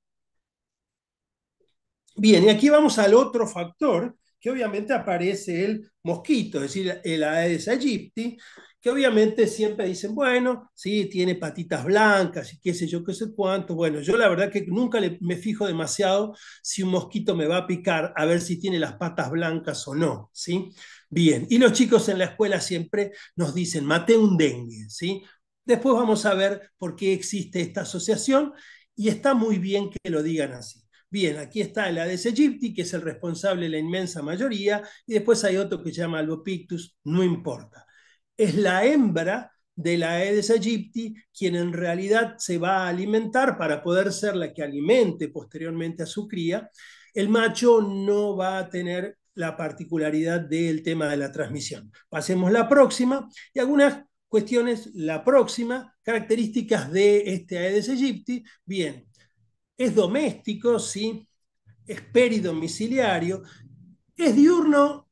Bien, y aquí vamos al otro factor que obviamente aparece el mosquito, es decir, el Aedes aegypti, que obviamente siempre dicen, bueno, sí, tiene patitas blancas y qué sé yo, qué sé cuánto. Bueno, yo la verdad que nunca me fijo demasiado si un mosquito me va a picar, a ver si tiene las patas blancas o no, ¿sí? Bien, y los chicos en la escuela siempre nos dicen, maté un dengue, ¿sí? Después vamos a ver por qué existe esta asociación y está muy bien que lo digan así. Bien, aquí está el Aedes aegypti, que es el responsable de la inmensa mayoría, y después hay otro que se llama Albopictus, no importa es la hembra de la Aedes aegypti, quien en realidad se va a alimentar para poder ser la que alimente posteriormente a su cría, el macho no va a tener la particularidad del tema de la transmisión. Pasemos la próxima y algunas cuestiones, la próxima, características de este Aedes aegypti. Bien, es doméstico, sí, es peridomiciliario, es diurno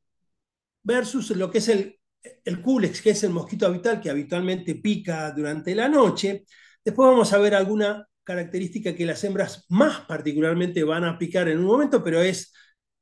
versus lo que es el el culex, que es el mosquito habitual que habitualmente pica durante la noche. Después vamos a ver alguna característica que las hembras más particularmente van a picar en un momento, pero es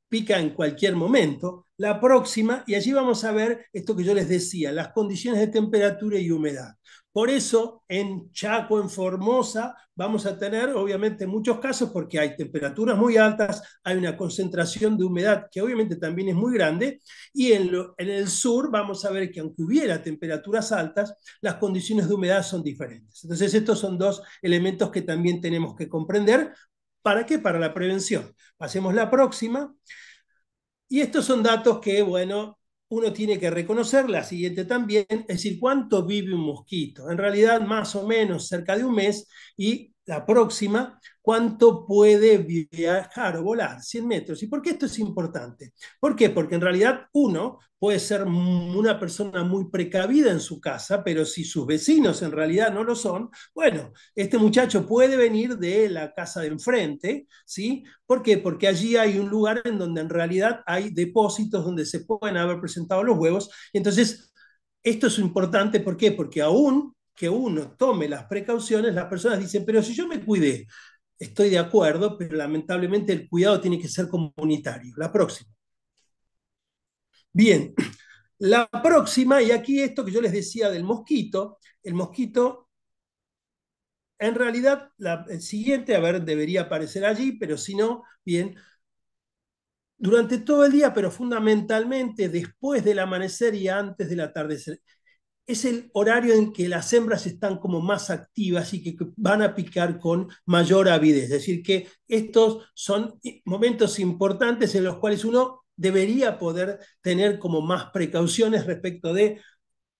pica en cualquier momento. La próxima, y allí vamos a ver esto que yo les decía, las condiciones de temperatura y humedad. Por eso en Chaco, en Formosa, vamos a tener obviamente muchos casos porque hay temperaturas muy altas, hay una concentración de humedad que obviamente también es muy grande, y en, el sur vamos a ver que aunque hubiera temperaturas altas, las condiciones de humedad son diferentes. Entonces estos son dos elementos que también tenemos que comprender. ¿Para qué? Para la prevención. Pasemos la próxima. Y estos son datos que, bueno, uno tiene que reconocer la siguiente también, es decir, cuánto vive un mosquito. En realidad, más o menos cerca de un mes y la próxima, cuánto puede viajar o volar, 100 metros. ¿Y por qué esto es importante? ¿Por qué? Porque en realidad uno puede ser una persona muy precavida en su casa, pero si sus vecinos en realidad no lo son, bueno, este muchacho puede venir de la casa de enfrente, ¿sí? ¿Por qué? Porque allí hay un lugar en donde en realidad hay depósitos donde se pueden haber presentado los huevos. Entonces, esto es importante, ¿por qué? Porque aún que uno tome las precauciones, las personas dicen, pero si yo me cuidé, estoy de acuerdo, pero lamentablemente el cuidado tiene que ser comunitario. La próxima. Bien, la próxima, y aquí esto que yo les decía del mosquito, el mosquito, en realidad, la, el siguiente, a ver, debería aparecer allí, pero si no, bien, durante todo el día, pero fundamentalmente después del amanecer y antes del atardecer es el horario en que las hembras están como más activas y que van a picar con mayor avidez. Es decir, que estos son momentos importantes en los cuales uno debería poder tener como más precauciones respecto de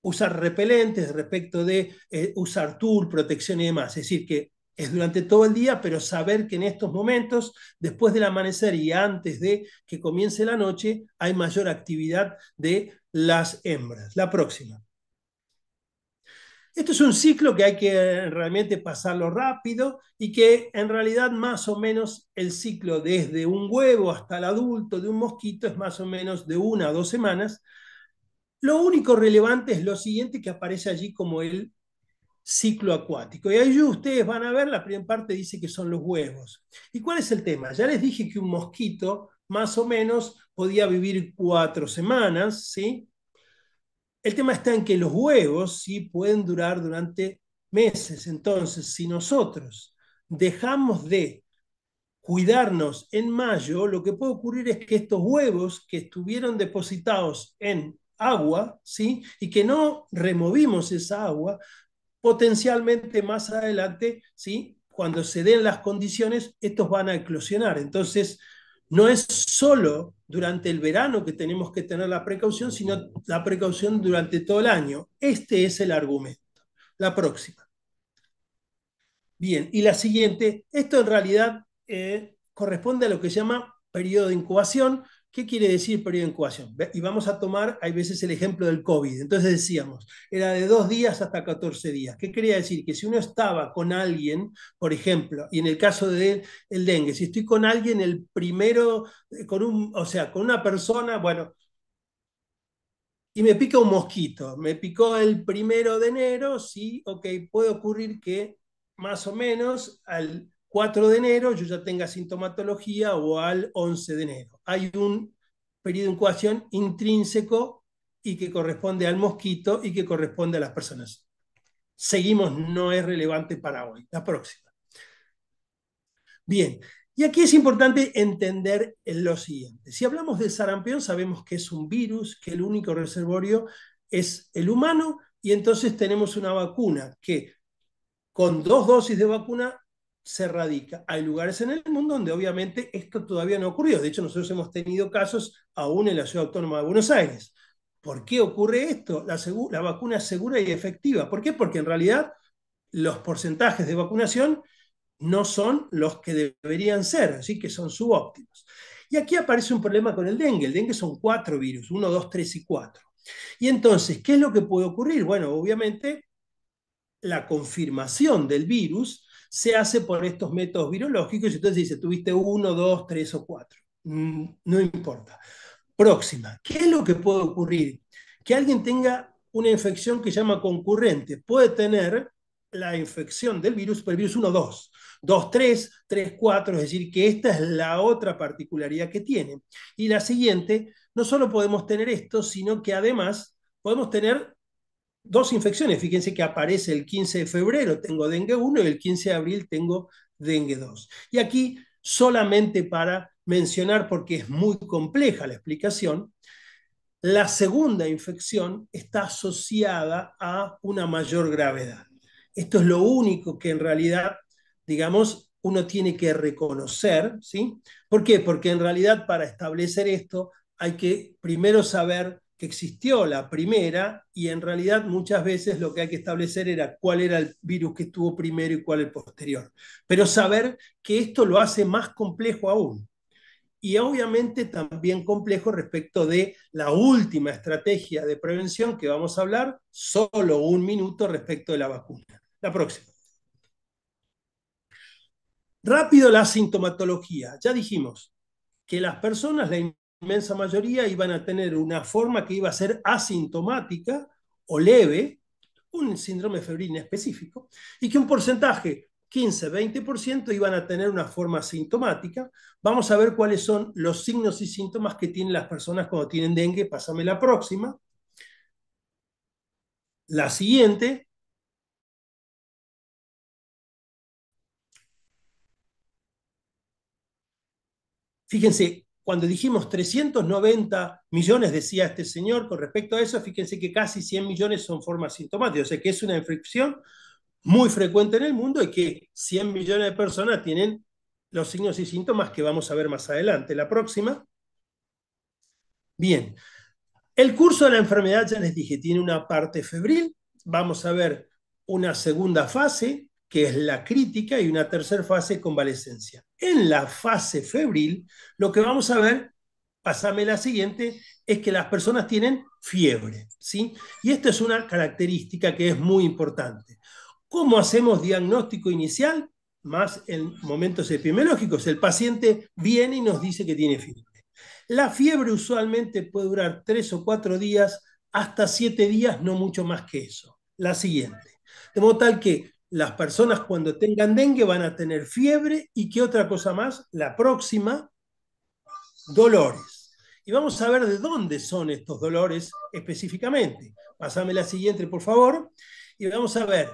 usar repelentes, respecto de eh, usar tour, protección y demás. Es decir, que es durante todo el día, pero saber que en estos momentos, después del amanecer y antes de que comience la noche, hay mayor actividad de las hembras. La próxima. Esto es un ciclo que hay que realmente pasarlo rápido y que en realidad más o menos el ciclo desde un huevo hasta el adulto de un mosquito es más o menos de una a dos semanas. Lo único relevante es lo siguiente que aparece allí como el ciclo acuático. Y ahí ustedes van a ver, la primera parte dice que son los huevos. ¿Y cuál es el tema? Ya les dije que un mosquito más o menos podía vivir cuatro semanas, ¿sí? El tema está en que los huevos sí pueden durar durante meses. Entonces, si nosotros dejamos de cuidarnos en mayo, lo que puede ocurrir es que estos huevos que estuvieron depositados en agua, ¿sí? Y que no removimos esa agua, potencialmente más adelante, ¿sí? Cuando se den las condiciones, estos van a eclosionar. Entonces, no es solo durante el verano que tenemos que tener la precaución, sino la precaución durante todo el año. Este es el argumento. La próxima. Bien, y la siguiente, esto en realidad eh, corresponde a lo que se llama periodo de incubación, ¿Qué quiere decir periodo de incubación? Y vamos a tomar, hay veces, el ejemplo del COVID. Entonces decíamos, era de dos días hasta 14 días. ¿Qué quería decir? Que si uno estaba con alguien, por ejemplo, y en el caso del el dengue, si estoy con alguien el primero, eh, con un, o sea, con una persona, bueno, y me pica un mosquito, me picó el primero de enero, sí, ok, puede ocurrir que más o menos al 4 de enero yo ya tenga sintomatología o al 11 de enero. Hay un periodo de incubación intrínseco y que corresponde al mosquito y que corresponde a las personas. Seguimos, no es relevante para hoy, la próxima. Bien, y aquí es importante entender lo siguiente. Si hablamos de sarampión, sabemos que es un virus, que el único reservorio es el humano, y entonces tenemos una vacuna que con dos dosis de vacuna se radica. Hay lugares en el mundo donde obviamente esto todavía no ha ocurrido. De hecho, nosotros hemos tenido casos aún en la ciudad autónoma de Buenos Aires. ¿Por qué ocurre esto? La, la vacuna es segura y efectiva. ¿Por qué? Porque en realidad los porcentajes de vacunación no son los que deberían ser, así que son subóptimos. Y aquí aparece un problema con el dengue. El dengue son cuatro virus, uno, dos, tres y cuatro. Y entonces, ¿qué es lo que puede ocurrir? Bueno, obviamente la confirmación del virus se hace por estos métodos virológicos y entonces dice, tuviste uno, dos, tres o cuatro. Mm, no importa. Próxima. ¿Qué es lo que puede ocurrir? Que alguien tenga una infección que llama concurrente. Puede tener la infección del virus, pero el virus 1, 2, 2, 3, 3, 4, es decir, que esta es la otra particularidad que tiene. Y la siguiente, no solo podemos tener esto, sino que además podemos tener dos infecciones. Fíjense que aparece el 15 de febrero tengo dengue 1 y el 15 de abril tengo dengue 2. Y aquí solamente para mencionar, porque es muy compleja la explicación, la segunda infección está asociada a una mayor gravedad. Esto es lo único que en realidad, digamos, uno tiene que reconocer, ¿sí? ¿Por qué? Porque en realidad para establecer esto hay que primero saber que existió la primera y en realidad muchas veces lo que hay que establecer era cuál era el virus que estuvo primero y cuál el posterior. Pero saber que esto lo hace más complejo aún. Y obviamente también complejo respecto de la última estrategia de prevención que vamos a hablar, solo un minuto respecto de la vacuna. La próxima. Rápido la sintomatología. Ya dijimos que las personas la inmensa mayoría iban a tener una forma que iba a ser asintomática o leve, un síndrome febril específico, y que un porcentaje, 15-20%, iban a tener una forma asintomática Vamos a ver cuáles son los signos y síntomas que tienen las personas cuando tienen dengue. Pásame la próxima. La siguiente. Fíjense, cuando dijimos 390 millones, decía este señor, con respecto a eso, fíjense que casi 100 millones son formas sintomáticas, o sea que es una infección muy frecuente en el mundo y que 100 millones de personas tienen los signos y síntomas que vamos a ver más adelante. La próxima. Bien, el curso de la enfermedad, ya les dije, tiene una parte febril, vamos a ver una segunda fase, que es la crítica, y una tercera fase, convalescencia. En la fase febril, lo que vamos a ver, pasame la siguiente, es que las personas tienen fiebre, ¿sí? Y esta es una característica que es muy importante. ¿Cómo hacemos diagnóstico inicial? Más en momentos epidemiológicos, el paciente viene y nos dice que tiene fiebre. La fiebre usualmente puede durar tres o cuatro días, hasta siete días, no mucho más que eso. La siguiente. De modo tal que las personas cuando tengan dengue van a tener fiebre y qué otra cosa más, la próxima, dolores. Y vamos a ver de dónde son estos dolores específicamente. Pásame la siguiente, por favor. Y vamos a ver,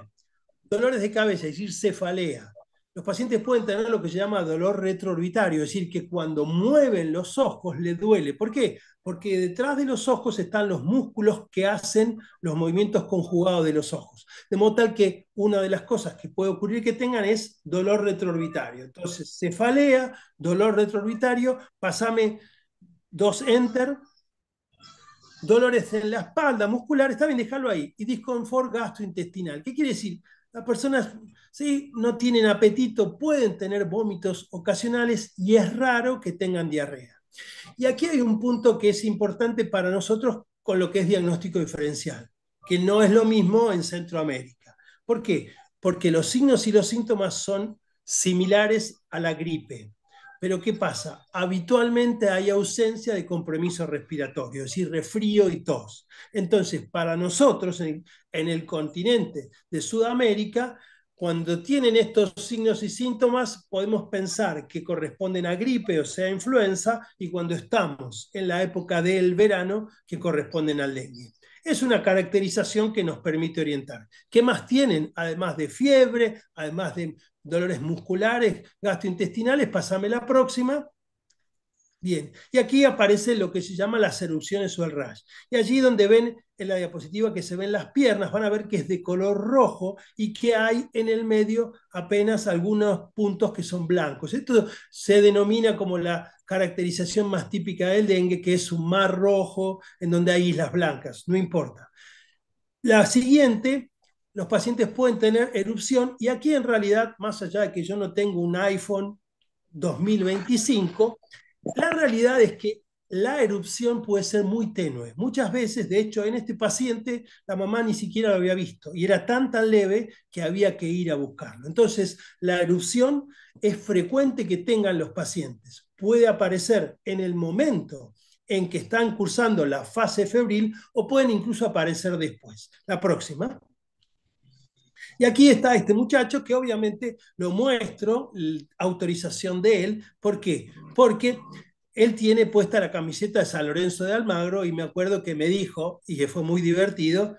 dolores de cabeza, es decir, cefalea los pacientes pueden tener lo que se llama dolor retroorbitario, es decir, que cuando mueven los ojos le duele. ¿Por qué? Porque detrás de los ojos están los músculos que hacen los movimientos conjugados de los ojos. De modo tal que una de las cosas que puede ocurrir que tengan es dolor retroorbitario. Entonces, cefalea, dolor retroorbitario, pasame dos enter, dolores en la espalda muscular, está bien dejarlo ahí, y disconfort gastrointestinal. ¿Qué quiere decir? Las personas si no tienen apetito, pueden tener vómitos ocasionales y es raro que tengan diarrea. Y aquí hay un punto que es importante para nosotros con lo que es diagnóstico diferencial, que no es lo mismo en Centroamérica. ¿Por qué? Porque los signos y los síntomas son similares a la gripe. Pero ¿qué pasa? Habitualmente hay ausencia de compromiso respiratorio, es decir, refrío y tos. Entonces, para nosotros en, el continente de Sudamérica, cuando tienen estos signos y síntomas, podemos pensar que corresponden a gripe, o sea, influenza, y cuando estamos en la época del verano, que corresponden al dengue. Es una caracterización que nos permite orientar. ¿Qué más tienen? Además de fiebre, además de dolores musculares, gastrointestinales, pasame la próxima. Bien, y aquí aparece lo que se llama las erupciones o el rash. Y allí donde ven en la diapositiva que se ven las piernas, van a ver que es de color rojo y que hay en el medio apenas algunos puntos que son blancos. Esto se denomina como la caracterización más típica del dengue, que es un mar rojo en donde hay islas blancas, no importa. La siguiente los pacientes pueden tener erupción y aquí en realidad, más allá de que yo no tengo un iPhone 2025, la realidad es que la erupción puede ser muy tenue. Muchas veces, de hecho, en este paciente la mamá ni siquiera lo había visto y era tan tan leve que había que ir a buscarlo. Entonces, la erupción es frecuente que tengan los pacientes. Puede aparecer en el momento en que están cursando la fase febril o pueden incluso aparecer después. La próxima. Y aquí está este muchacho que obviamente lo muestro, autorización de él. ¿Por qué? Porque él tiene puesta la camiseta de San Lorenzo de Almagro y me acuerdo que me dijo, y que fue muy divertido,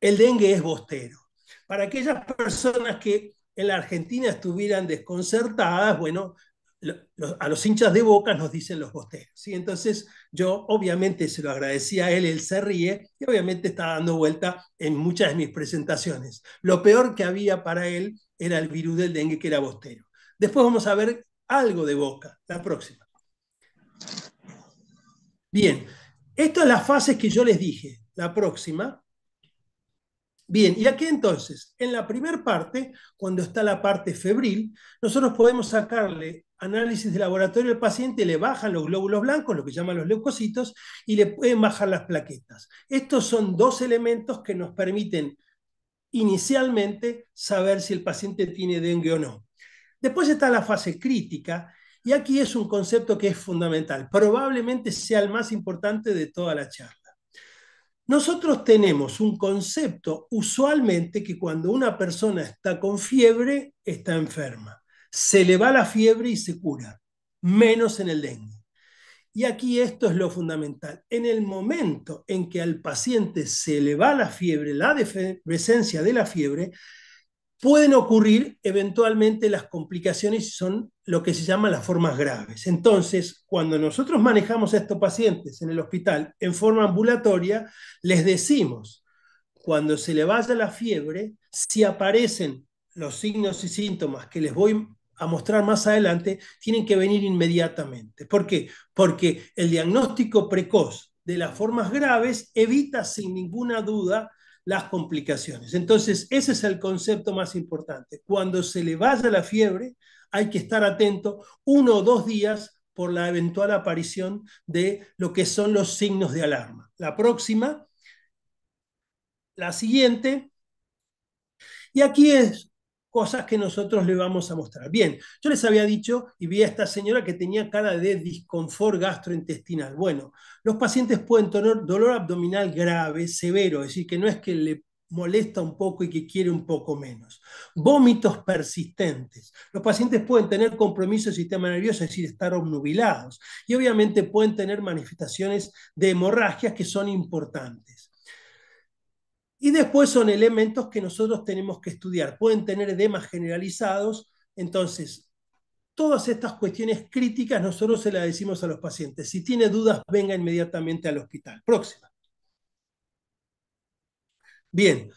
el dengue es bostero. Para aquellas personas que en la Argentina estuvieran desconcertadas, bueno, a los hinchas de Boca nos dicen los bosteros. ¿sí? Entonces yo obviamente se lo agradecía a él, él se ríe y obviamente está dando vuelta en muchas de mis presentaciones. Lo peor que había para él era el virus del dengue que era bostero. Después vamos a ver algo de Boca, la próxima. Bien, estas son las fases que yo les dije. La próxima Bien, y aquí entonces, en la primera parte, cuando está la parte febril, nosotros podemos sacarle análisis de laboratorio al paciente, le bajan los glóbulos blancos, lo que llaman los leucocitos, y le pueden bajar las plaquetas. Estos son dos elementos que nos permiten inicialmente saber si el paciente tiene dengue o no. Después está la fase crítica, y aquí es un concepto que es fundamental, probablemente sea el más importante de toda la charla. Nosotros tenemos un concepto usualmente que cuando una persona está con fiebre, está enferma. Se le va la fiebre y se cura, menos en el dengue. Y aquí esto es lo fundamental. En el momento en que al paciente se le va la fiebre, la presencia de la fiebre, pueden ocurrir eventualmente las complicaciones son lo que se llaman las formas graves. Entonces, cuando nosotros manejamos a estos pacientes en el hospital en forma ambulatoria, les decimos, cuando se le vaya la fiebre, si aparecen los signos y síntomas que les voy a mostrar más adelante, tienen que venir inmediatamente. ¿Por qué? Porque el diagnóstico precoz de las formas graves evita sin ninguna duda las complicaciones. Entonces, ese es el concepto más importante. Cuando se le vaya la fiebre, hay que estar atento uno o dos días por la eventual aparición de lo que son los signos de alarma. La próxima, la siguiente, y aquí es cosas que nosotros le vamos a mostrar. Bien, yo les había dicho y vi a esta señora que tenía cara de disconfort gastrointestinal. Bueno, los pacientes pueden tener dolor abdominal grave, severo, es decir, que no es que le molesta un poco y que quiere un poco menos. Vómitos persistentes. Los pacientes pueden tener compromiso del sistema nervioso, es decir, estar obnubilados. Y obviamente pueden tener manifestaciones de hemorragias que son importantes. Y después son elementos que nosotros tenemos que estudiar. Pueden tener edemas generalizados. Entonces, todas estas cuestiones críticas nosotros se las decimos a los pacientes. Si tiene dudas, venga inmediatamente al hospital. Próxima. Bien,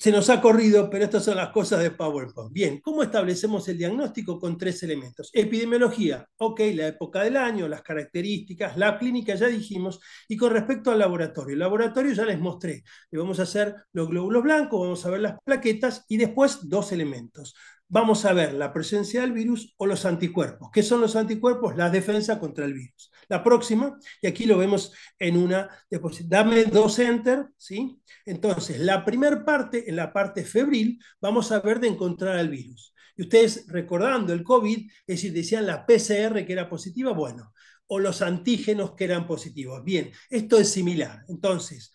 se nos ha corrido, pero estas son las cosas de PowerPoint. Bien, ¿cómo establecemos el diagnóstico? Con tres elementos. Epidemiología, ok, la época del año, las características, la clínica ya dijimos, y con respecto al laboratorio. El laboratorio ya les mostré. Le vamos a hacer los glóbulos blancos, vamos a ver las plaquetas y después dos elementos vamos a ver la presencia del virus o los anticuerpos. ¿Qué son los anticuerpos? La defensa contra el virus. La próxima, y aquí lo vemos en una Dame dos enter, ¿sí? Entonces, la primera parte, en la parte febril, vamos a ver de encontrar al virus. Y ustedes recordando el COVID, es decir, decían la PCR que era positiva, bueno, o los antígenos que eran positivos. Bien, esto es similar. Entonces,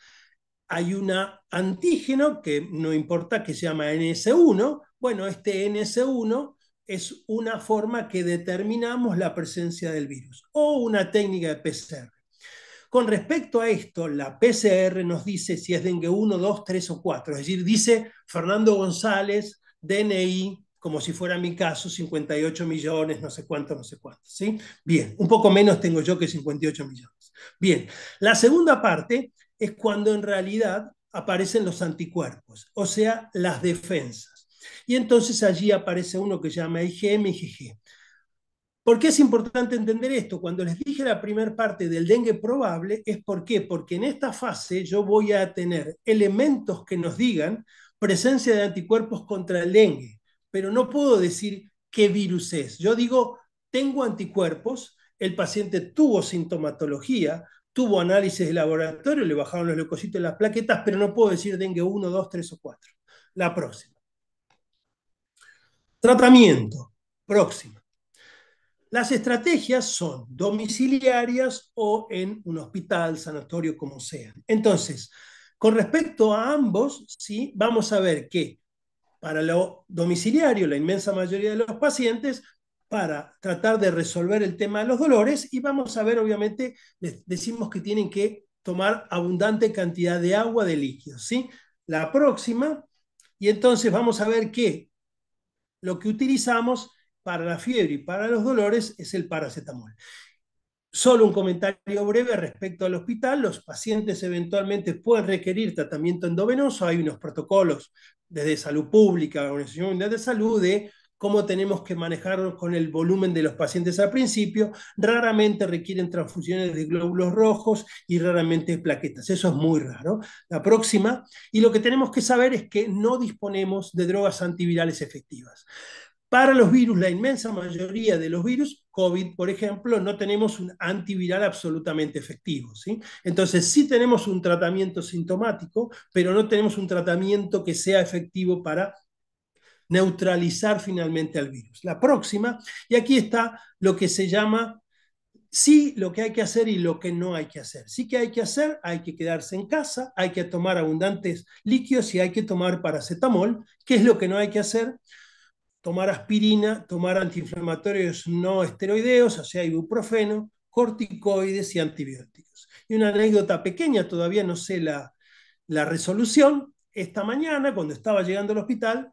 hay un antígeno que no importa que se llama NS1, bueno, este NS1 es una forma que determinamos la presencia del virus o una técnica de PCR. Con respecto a esto, la PCR nos dice si es dengue 1, 2, 3 o 4. Es decir, dice Fernando González, DNI, como si fuera mi caso, 58 millones, no sé cuánto, no sé cuánto. ¿sí? Bien, un poco menos tengo yo que 58 millones. Bien, la segunda parte es cuando en realidad aparecen los anticuerpos, o sea, las defensas. Y entonces allí aparece uno que llama IgM IgG. ¿Por qué es importante entender esto? Cuando les dije la primera parte del dengue probable, es por qué? porque en esta fase yo voy a tener elementos que nos digan presencia de anticuerpos contra el dengue, pero no puedo decir qué virus es. Yo digo, tengo anticuerpos, el paciente tuvo sintomatología, tuvo análisis de laboratorio, le bajaron los leucocitos y las plaquetas, pero no puedo decir dengue 1, 2, 3 o 4. La próxima. Tratamiento. Próxima. Las estrategias son domiciliarias o en un hospital, sanatorio, como sea. Entonces, con respecto a ambos, ¿sí? vamos a ver que para lo domiciliario, la inmensa mayoría de los pacientes, para tratar de resolver el tema de los dolores, y vamos a ver, obviamente, decimos que tienen que tomar abundante cantidad de agua, de líquido, ¿sí? La próxima, y entonces vamos a ver que lo que utilizamos para la fiebre y para los dolores es el paracetamol. Solo un comentario breve respecto al hospital. Los pacientes eventualmente pueden requerir tratamiento endovenoso. Hay unos protocolos desde Salud Pública, Organización Mundial de Salud, de cómo tenemos que manejarnos con el volumen de los pacientes al principio, raramente requieren transfusiones de glóbulos rojos y raramente plaquetas. Eso es muy raro. La próxima, y lo que tenemos que saber es que no disponemos de drogas antivirales efectivas. Para los virus, la inmensa mayoría de los virus, COVID, por ejemplo, no tenemos un antiviral absolutamente efectivo. Entonces, sí tenemos un tratamiento sintomático, pero no tenemos un tratamiento que sea efectivo para neutralizar finalmente al virus. La próxima, y aquí está lo que se llama sí lo que hay que hacer y lo que no hay que hacer. Sí que hay que hacer, hay que quedarse en casa, hay que tomar abundantes líquidos y hay que tomar paracetamol, qué es lo que no hay que hacer. Tomar aspirina, tomar antiinflamatorios no esteroideos, o sea, ibuprofeno, corticoides y antibióticos. Y una anécdota pequeña, todavía no sé la, la resolución. Esta mañana, cuando estaba llegando al hospital,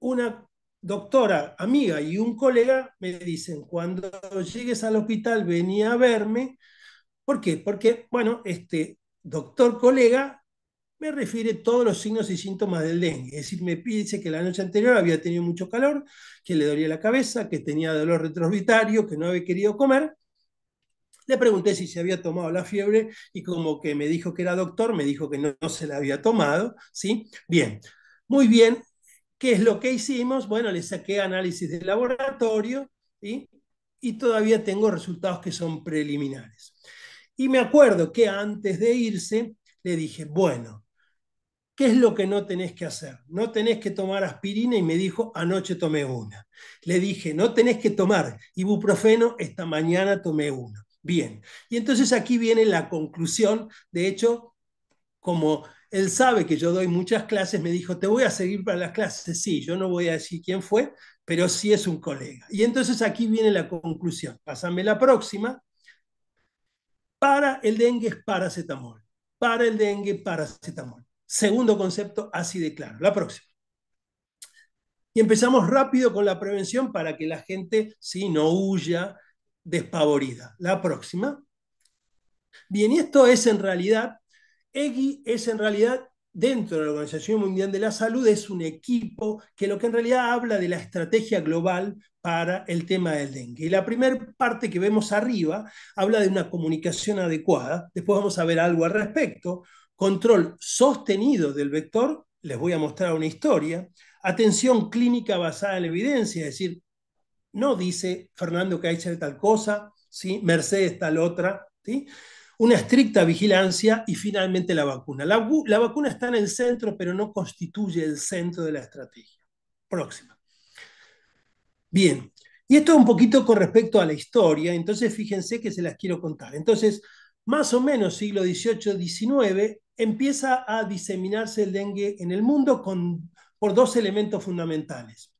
una doctora, amiga y un colega me dicen, cuando llegues al hospital, venía a verme. ¿Por qué? Porque, bueno, este doctor colega me refiere todos los signos y síntomas del dengue. Es decir, me dice que la noche anterior había tenido mucho calor, que le dolía la cabeza, que tenía dolor retrovitario, que no había querido comer. Le pregunté si se había tomado la fiebre y como que me dijo que era doctor, me dijo que no, no se la había tomado. ¿sí? Bien, muy bien, ¿Qué es lo que hicimos? Bueno, le saqué análisis de laboratorio y todavía tengo resultados que son preliminares. Y me acuerdo que antes de irse le dije, bueno, ¿qué es lo que no tenés que hacer? No tenés que tomar aspirina y me dijo, anoche tomé una. Le dije, no tenés que tomar ibuprofeno, esta mañana tomé una. Bien, y entonces aquí viene la conclusión, de hecho, como él sabe que yo doy muchas clases, me dijo, te voy a seguir para las clases. Sí, yo no voy a decir quién fue, pero sí es un colega. Y entonces aquí viene la conclusión. Pásame la próxima. Para el dengue es paracetamol. Para el dengue, paracetamol. Segundo concepto, así de claro. La próxima. Y empezamos rápido con la prevención para que la gente no huya despavorida. La próxima. Bien, y esto es en realidad EGI es en realidad, dentro de la Organización Mundial de la Salud, es un equipo que lo que en realidad habla de la estrategia global para el tema del dengue. Y la primera parte que vemos arriba habla de una comunicación adecuada, después vamos a ver algo al respecto, control sostenido del vector, les voy a mostrar una historia, atención clínica basada en la evidencia, es decir, no dice Fernando que hecho tal cosa, ¿sí? Mercedes tal otra, ¿sí? una estricta vigilancia y finalmente la vacuna. La, vacuna está en el centro, pero no constituye el centro de la estrategia. Próxima. Bien, y esto es un poquito con respecto a la historia, entonces fíjense que se las quiero contar. Entonces, más o menos siglo XVIII-XIX, empieza a diseminarse el dengue en el mundo con, por dos elementos fundamentales.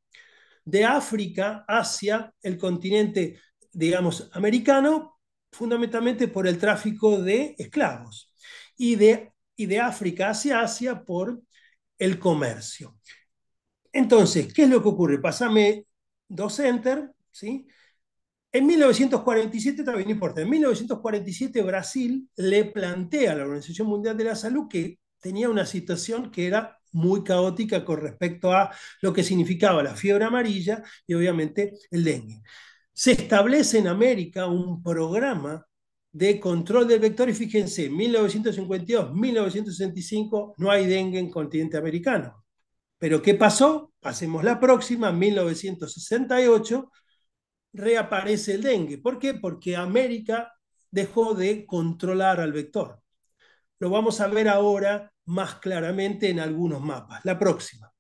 De África Asia el continente, digamos, americano, fundamentalmente por el tráfico de esclavos y de, y de África hacia Asia por el comercio. Entonces, ¿qué es lo que ocurre? Pásame dos enter, ¿sí? En 1947, también importa, en 1947 Brasil le plantea a la Organización Mundial de la Salud que tenía una situación que era muy caótica con respecto a lo que significaba la fiebre amarilla y obviamente el dengue se establece en América un programa de control del vector y fíjense, 1952-1965 no hay dengue en continente americano. Pero ¿qué pasó? Hacemos la próxima, 1968, reaparece el dengue. ¿Por qué? Porque América dejó de controlar al vector. Lo vamos a ver ahora más claramente en algunos mapas. La próxima.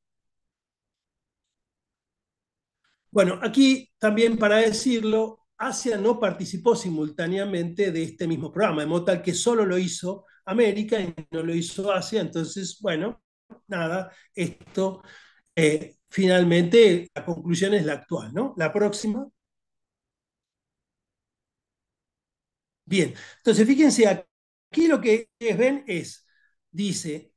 Bueno, aquí también para decirlo, Asia no participó simultáneamente de este mismo programa, de modo tal que solo lo hizo América y no lo hizo Asia. Entonces, bueno, nada, esto eh, finalmente la conclusión es la actual, ¿no? La próxima. Bien, entonces fíjense, aquí lo que ven es, dice,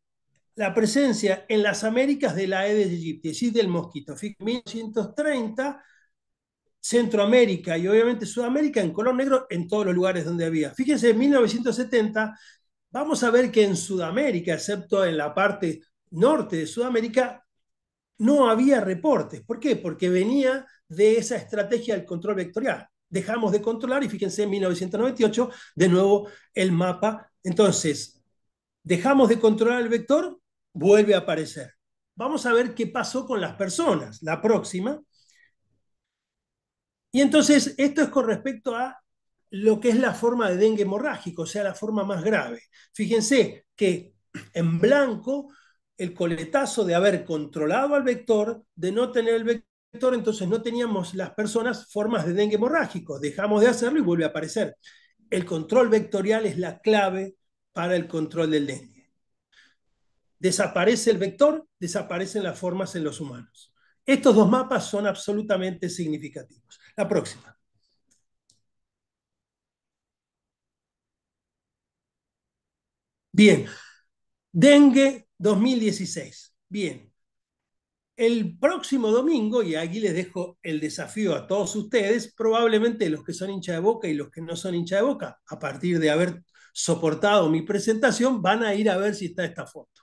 la presencia en las Américas de la Aedes aegypti, es decir, del mosquito. En 1930, Centroamérica y obviamente Sudamérica en color negro en todos los lugares donde había. Fíjense, en 1970 vamos a ver que en Sudamérica, excepto en la parte norte de Sudamérica, no había reportes. ¿Por qué? Porque venía de esa estrategia del control vectorial. Dejamos de controlar y fíjense en 1998, de nuevo el mapa. Entonces, dejamos de controlar el vector, vuelve a aparecer. Vamos a ver qué pasó con las personas, la próxima. Y entonces, esto es con respecto a lo que es la forma de dengue hemorrágico, o sea, la forma más grave. Fíjense que en blanco el coletazo de haber controlado al vector, de no tener el vector, entonces no teníamos las personas formas de dengue hemorrágico. Dejamos de hacerlo y vuelve a aparecer. El control vectorial es la clave para el control del dengue desaparece el vector, desaparecen las formas en los humanos. Estos dos mapas son absolutamente significativos. La próxima. Bien, dengue 2016. Bien, el próximo domingo, y aquí les dejo el desafío a todos ustedes, probablemente los que son hincha de boca y los que no son hincha de boca, a partir de haber soportado mi presentación, van a ir a ver si está esta foto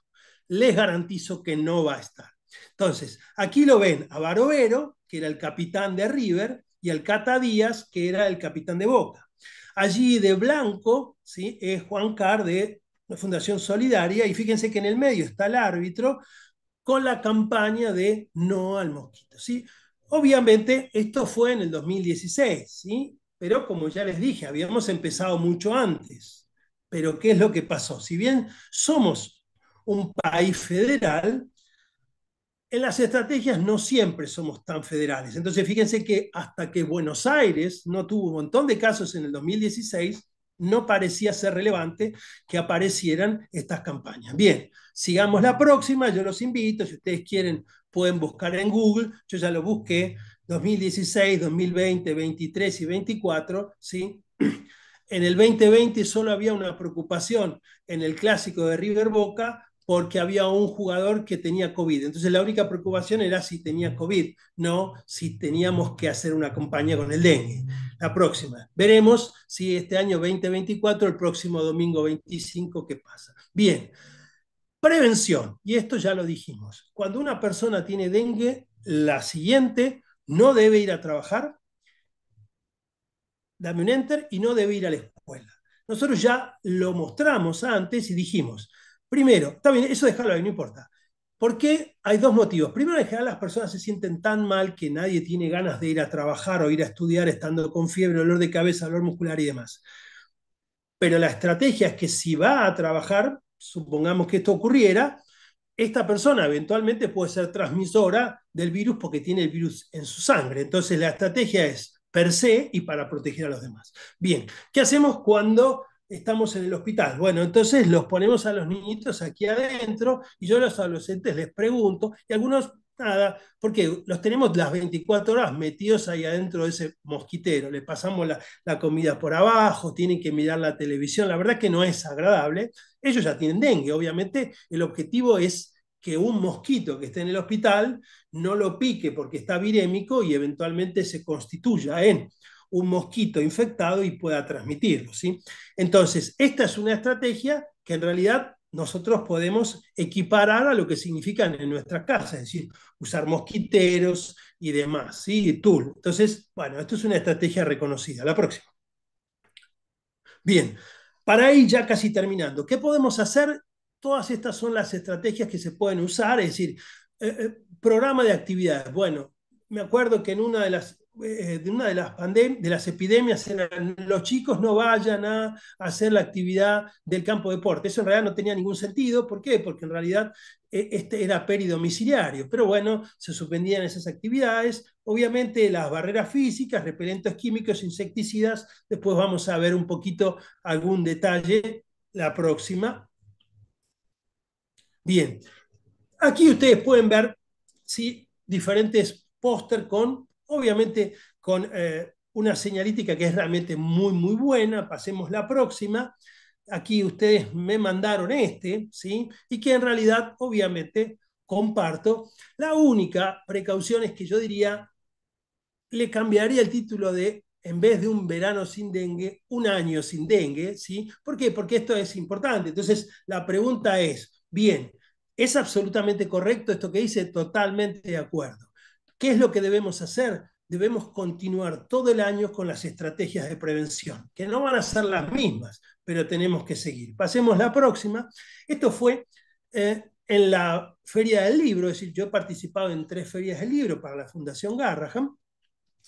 les garantizo que no va a estar. Entonces, aquí lo ven a Barovero, que era el capitán de River, y al Cata Díaz, que era el capitán de Boca. Allí de blanco ¿sí? es Juan Carr de la Fundación Solidaria, y fíjense que en el medio está el árbitro con la campaña de no al mosquito. ¿sí? Obviamente, esto fue en el 2016, ¿sí? pero como ya les dije, habíamos empezado mucho antes. Pero ¿qué es lo que pasó? Si bien somos un país federal, en las estrategias no siempre somos tan federales. Entonces, fíjense que hasta que Buenos Aires no tuvo un montón de casos en el 2016, no parecía ser relevante que aparecieran estas campañas. Bien, sigamos la próxima, yo los invito, si ustedes quieren pueden buscar en Google, yo ya lo busqué, 2016, 2020, 23 y 24, ¿sí? En el 2020 solo había una preocupación en el clásico de River Boca porque había un jugador que tenía COVID. Entonces la única preocupación era si tenía COVID, no si teníamos que hacer una campaña con el dengue. La próxima. Veremos si este año 2024, el próximo domingo 25, qué pasa. Bien, prevención. Y esto ya lo dijimos. Cuando una persona tiene dengue, la siguiente no debe ir a trabajar. Dame un enter y no debe ir a la escuela. Nosotros ya lo mostramos antes y dijimos, Primero, está bien, eso déjalo ahí, no importa. ¿Por qué? Hay dos motivos. Primero, en general las personas se sienten tan mal que nadie tiene ganas de ir a trabajar o ir a estudiar estando con fiebre, olor de cabeza, olor muscular y demás. Pero la estrategia es que si va a trabajar, supongamos que esto ocurriera, esta persona eventualmente puede ser transmisora del virus porque tiene el virus en su sangre. Entonces la estrategia es per se y para proteger a los demás. Bien, ¿qué hacemos cuando estamos en el hospital. Bueno, entonces los ponemos a los niñitos aquí adentro y yo a los adolescentes les pregunto y algunos nada, porque los tenemos las 24 horas metidos ahí adentro de ese mosquitero, les pasamos la, la, comida por abajo, tienen que mirar la televisión, la verdad que no es agradable, ellos ya tienen dengue, obviamente el objetivo es que un mosquito que esté en el hospital no lo pique porque está virémico y eventualmente se constituya en un mosquito infectado y pueda transmitirlo. ¿sí? Entonces, esta es una estrategia que en realidad nosotros podemos equiparar a lo que significan en nuestra casa, es decir, usar mosquiteros y demás, ¿sí? Tool. Entonces, bueno, esto es una estrategia reconocida. La próxima. Bien, para ir ya casi terminando, ¿qué podemos hacer? Todas estas son las estrategias que se pueden usar, es decir, eh, eh, programa de actividades. Bueno, me acuerdo que en una de las eh, de una de las, de las epidemias los chicos no vayan a hacer la actividad del campo de deporte. Eso en realidad no tenía ningún sentido. ¿Por qué? Porque en realidad eh, este era peridomiciliario. Pero bueno, se suspendían esas actividades. Obviamente las barreras físicas, repelentes químicos, insecticidas. Después vamos a ver un poquito algún detalle la próxima. Bien, aquí ustedes pueden ver diferentes póster con obviamente con eh, una señalítica que es realmente muy, muy buena. Pasemos la próxima. Aquí ustedes me mandaron este, ¿sí? Y que en realidad, obviamente, comparto. La única precaución es que yo diría, le cambiaría el título de, en vez de un verano sin dengue, un año sin dengue, ¿sí? ¿Por qué? Porque esto es importante. Entonces, la pregunta es, bien, ¿es absolutamente correcto esto que hice? Totalmente de acuerdo. ¿Qué es lo que debemos hacer? Debemos continuar todo el año con las estrategias de prevención, que no van a ser las mismas, pero tenemos que seguir. Pasemos la próxima. Esto fue eh, en la Feria del Libro, es decir, yo he participado en tres ferias del libro para la Fundación Garraham.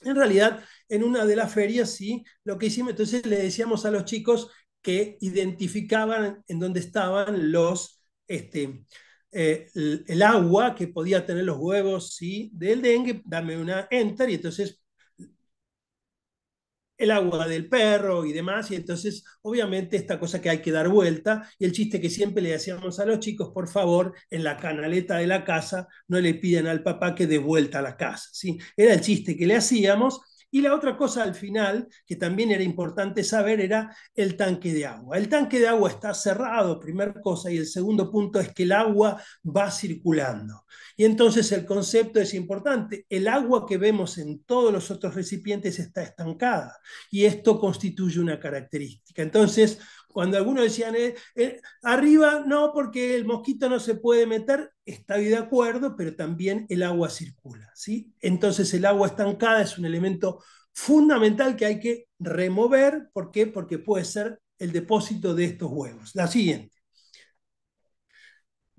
En realidad, en una de las ferias sí, lo que hicimos, entonces le decíamos a los chicos que identificaban en dónde estaban los, este, eh, el, agua que podía tener los huevos ¿sí? del dengue, dame una enter y entonces el agua del perro y demás, y entonces obviamente esta cosa que hay que dar vuelta, y el chiste que siempre le hacíamos a los chicos, por favor, en la canaleta de la casa no le piden al papá que dé vuelta a la casa, ¿sí? Era el chiste que le hacíamos, y la otra cosa al final, que también era importante saber, era el tanque de agua. El tanque de agua está cerrado, primera cosa, y el segundo punto es que el agua va circulando. Y entonces el concepto es importante. El agua que vemos en todos los otros recipientes está estancada y esto constituye una característica. Entonces, cuando algunos decían, eh, eh, arriba no, porque el mosquito no se puede meter, estoy de acuerdo, pero también el agua circula. ¿sí? Entonces el agua estancada es un elemento fundamental que hay que remover. ¿Por qué? Porque puede ser el depósito de estos huevos. La siguiente.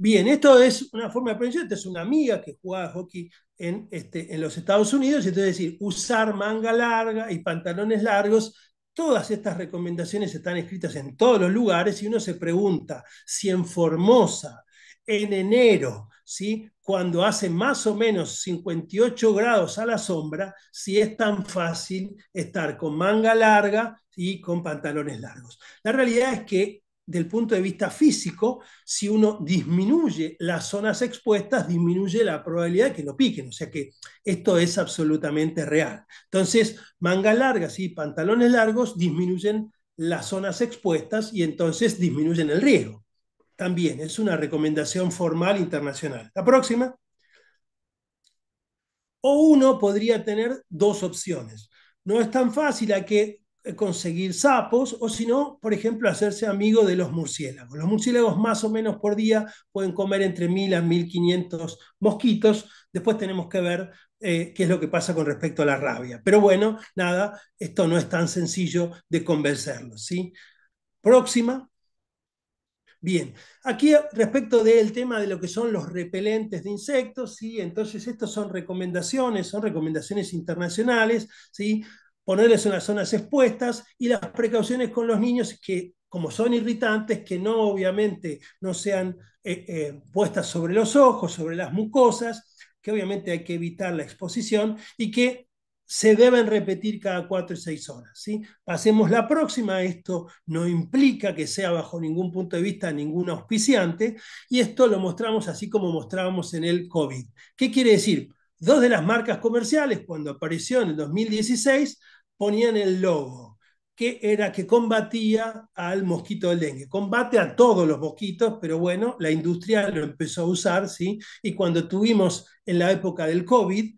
Bien, esto es una forma de prevención. Esta es una amiga que jugaba hockey este, en, los Estados Unidos. Y entonces decir, usar manga larga y pantalones largos Todas estas recomendaciones están escritas en todos los lugares y uno se pregunta si en Formosa, en enero, ¿sí? cuando hace más o menos 58 grados a la sombra, si es tan fácil estar con manga larga y con pantalones largos. La realidad es que del punto de vista físico, si uno disminuye las zonas expuestas, disminuye la probabilidad de que lo piquen. O sea que esto es absolutamente real. Entonces, mangas largas y pantalones largos disminuyen las zonas expuestas y entonces disminuyen el riesgo. También es una recomendación formal internacional. La próxima. O uno podría tener dos opciones. No es tan fácil, a que eh, conseguir sapos o si no, por ejemplo, hacerse amigo de los murciélagos. Los murciélagos más o menos por día pueden comer entre 1.000 a 1.500 mosquitos. Después tenemos que ver eh, qué es lo que pasa con respecto a la rabia. Pero bueno, nada, esto no es tan sencillo de convencerlos. ¿sí? Próxima. Bien, aquí respecto del tema de lo que son los repelentes de insectos, ¿sí? entonces estas son recomendaciones, son recomendaciones internacionales, ¿sí? ponerles en las zonas expuestas y las precauciones con los niños que, como son irritantes, que no obviamente no sean eh, eh, puestas sobre los ojos, sobre las mucosas, que obviamente hay que evitar la exposición y que se deben repetir cada cuatro y seis horas. ¿sí? Pasemos la próxima, esto no implica que sea bajo ningún punto de vista ningún auspiciante, y esto lo mostramos así como mostrábamos en el COVID. ¿Qué quiere decir? Dos de las marcas comerciales, cuando apareció en el 2016, ponían el logo, que era que combatía al mosquito del dengue. Combate a todos los mosquitos, pero bueno, la industria lo empezó a usar, ¿sí? Y cuando tuvimos en la época del COVID,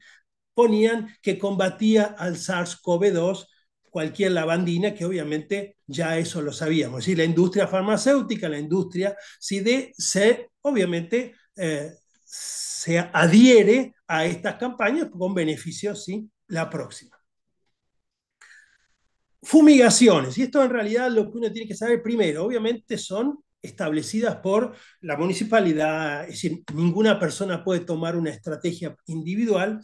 ponían que combatía al SARS-CoV-2 cualquier lavandina, que obviamente ya eso lo sabíamos. ¿sí? La industria farmacéutica, la industria, si se, obviamente, eh, se adhiere a estas campañas con beneficios, ¿sí? La próxima fumigaciones, y esto en realidad lo que uno tiene que saber primero, obviamente son establecidas por la municipalidad, es decir, ninguna persona puede tomar una estrategia individual.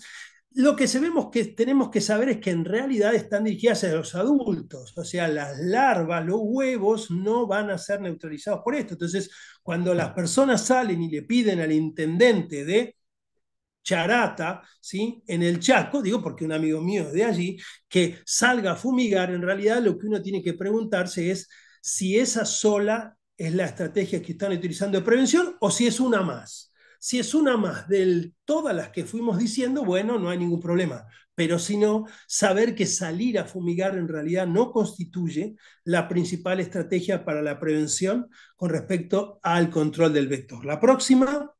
Lo que sabemos que tenemos que saber es que en realidad están dirigidas a los adultos, o sea, las larvas, los huevos no van a ser neutralizados por esto. Entonces, cuando las personas salen y le piden al intendente de Charata, ¿sí? en el Chaco, digo porque un amigo mío es de allí, que salga a fumigar, en realidad lo que uno tiene que preguntarse es si esa sola es la estrategia que están utilizando de prevención o si es una más. Si es una más de todas las que fuimos diciendo, bueno, no hay ningún problema. Pero si no, saber que salir a fumigar en realidad no constituye la principal estrategia para la prevención con respecto al control del vector. La próxima.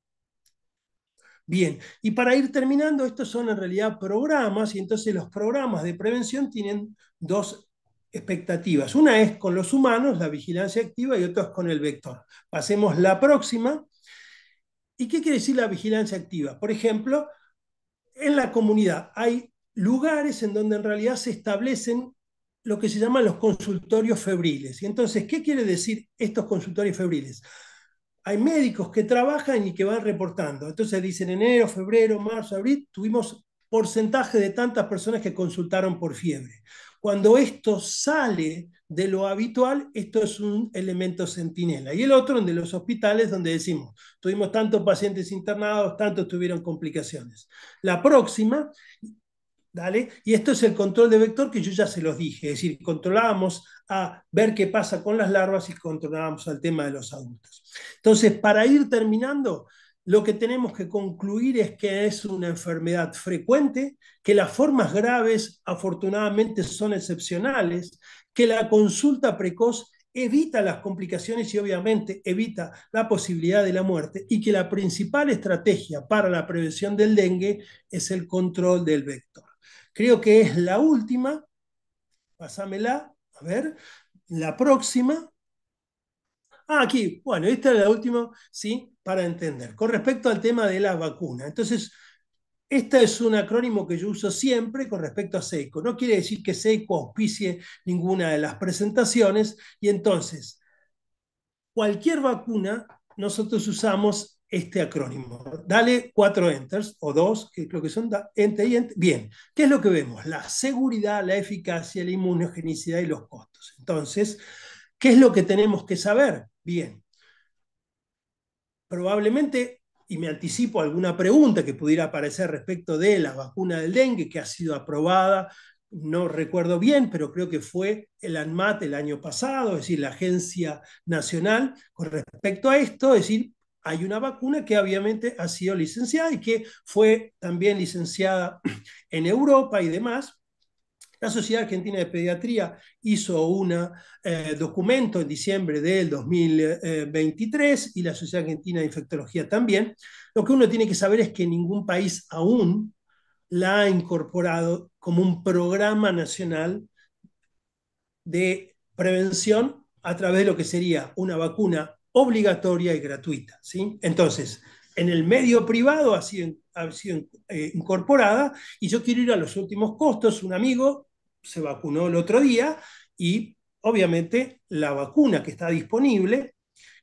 Bien, y para ir terminando, estos son en realidad programas y entonces los programas de prevención tienen dos expectativas. Una es con los humanos, la vigilancia activa, y otra es con el vector. Pasemos la próxima. ¿Y qué quiere decir la vigilancia activa? Por ejemplo, en la comunidad hay lugares en donde en realidad se establecen lo que se llaman los consultorios febriles. Y entonces, ¿qué quiere decir estos consultorios febriles? hay médicos que trabajan y que van reportando. Entonces dicen enero, febrero, marzo, abril, tuvimos porcentaje de tantas personas que consultaron por fiebre. Cuando esto sale de lo habitual, esto es un elemento centinela. Y el otro, de los hospitales, donde decimos, tuvimos tantos pacientes internados, tantos tuvieron complicaciones. La próxima, y esto es el control de vector que yo ya se los dije, es decir, controlábamos a ver qué pasa con las larvas y controlábamos al tema de los adultos. Entonces, para ir terminando, lo que tenemos que concluir es que es una enfermedad frecuente, que las formas graves afortunadamente son excepcionales, que la consulta precoz evita las complicaciones y obviamente evita la posibilidad de la muerte y que la principal estrategia para la prevención del dengue es el control del vector. Creo que es la última. Pásamela. A ver. La próxima. Ah, aquí. Bueno, esta es la última, ¿sí? Para entender. Con respecto al tema de la vacuna. Entonces, este es un acrónimo que yo uso siempre con respecto a Seiko. No quiere decir que Seiko auspicie ninguna de las presentaciones. Y entonces, cualquier vacuna, nosotros usamos este acrónimo. Dale cuatro enters o dos, que creo que son ente y enter. Bien, ¿qué es lo que vemos? La seguridad, la eficacia, la inmunogenicidad y los costos. Entonces, ¿qué es lo que tenemos que saber? Bien, probablemente, y me anticipo alguna pregunta que pudiera aparecer respecto de la vacuna del dengue que ha sido aprobada, no recuerdo bien, pero creo que fue el ANMAT el año pasado, es decir, la Agencia Nacional, con respecto a esto, es decir, hay una vacuna que obviamente ha sido licenciada y que fue también licenciada en Europa y demás. La Sociedad Argentina de Pediatría hizo un eh, documento en diciembre del 2023 y la Sociedad Argentina de Infectología también. Lo que uno tiene que saber es que ningún país aún la ha incorporado como un programa nacional de prevención a través de lo que sería una vacuna obligatoria y gratuita. ¿sí? Entonces, en el medio privado ha sido, ha sido eh, incorporada y yo quiero ir a los últimos costos. Un amigo se vacunó el otro día y obviamente la vacuna que está disponible,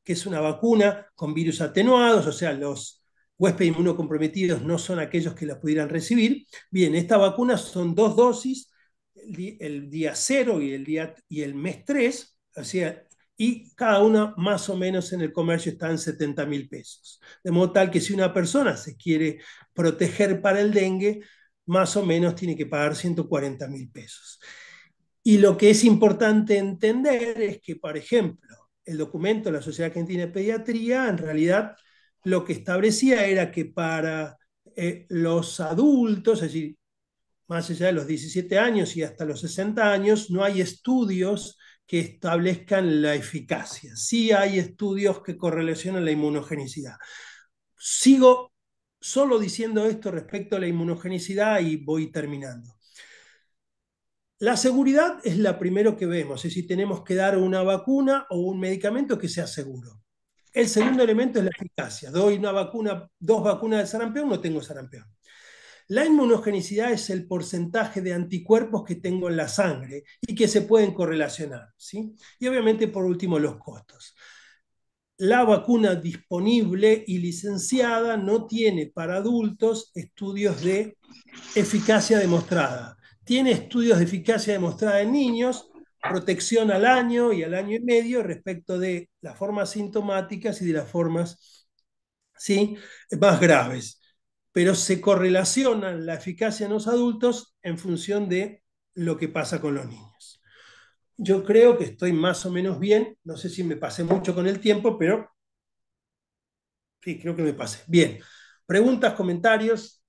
que es una vacuna con virus atenuados, o sea, los huéspedes inmunocomprometidos no son aquellos que la pudieran recibir. Bien, esta vacuna son dos dosis, el día cero y el, día, y el mes 3, o sea, y cada una más o menos en el comercio está en 70 mil pesos. De modo tal que si una persona se quiere proteger para el dengue, más o menos tiene que pagar 140 mil pesos. Y lo que es importante entender es que, por ejemplo, el documento de la Sociedad Argentina de Pediatría, en realidad lo que establecía era que para eh, los adultos, es decir, más allá de los 17 años y hasta los 60 años, no hay estudios que establezcan la eficacia. Sí hay estudios que correlacionan la inmunogenicidad. Sigo solo diciendo esto respecto a la inmunogenicidad y voy terminando. La seguridad es la primero que vemos, es si tenemos que dar una vacuna o un medicamento que sea seguro. El segundo elemento es la eficacia. Doy una vacuna, dos vacunas de sarampión, no tengo sarampión. La inmunogenicidad es el porcentaje de anticuerpos que tengo en la sangre y que se pueden correlacionar. ¿sí? Y obviamente, por último, los costos. La vacuna disponible y licenciada no tiene para adultos estudios de eficacia demostrada. Tiene estudios de eficacia demostrada en niños, protección al año y al año y medio respecto de las formas sintomáticas y de las formas ¿sí? más graves pero se correlacionan la eficacia en los adultos en función de lo que pasa con los niños. Yo creo que estoy más o menos bien, no sé si me pasé mucho con el tiempo, pero sí, creo que me pasé. Bien, preguntas, comentarios.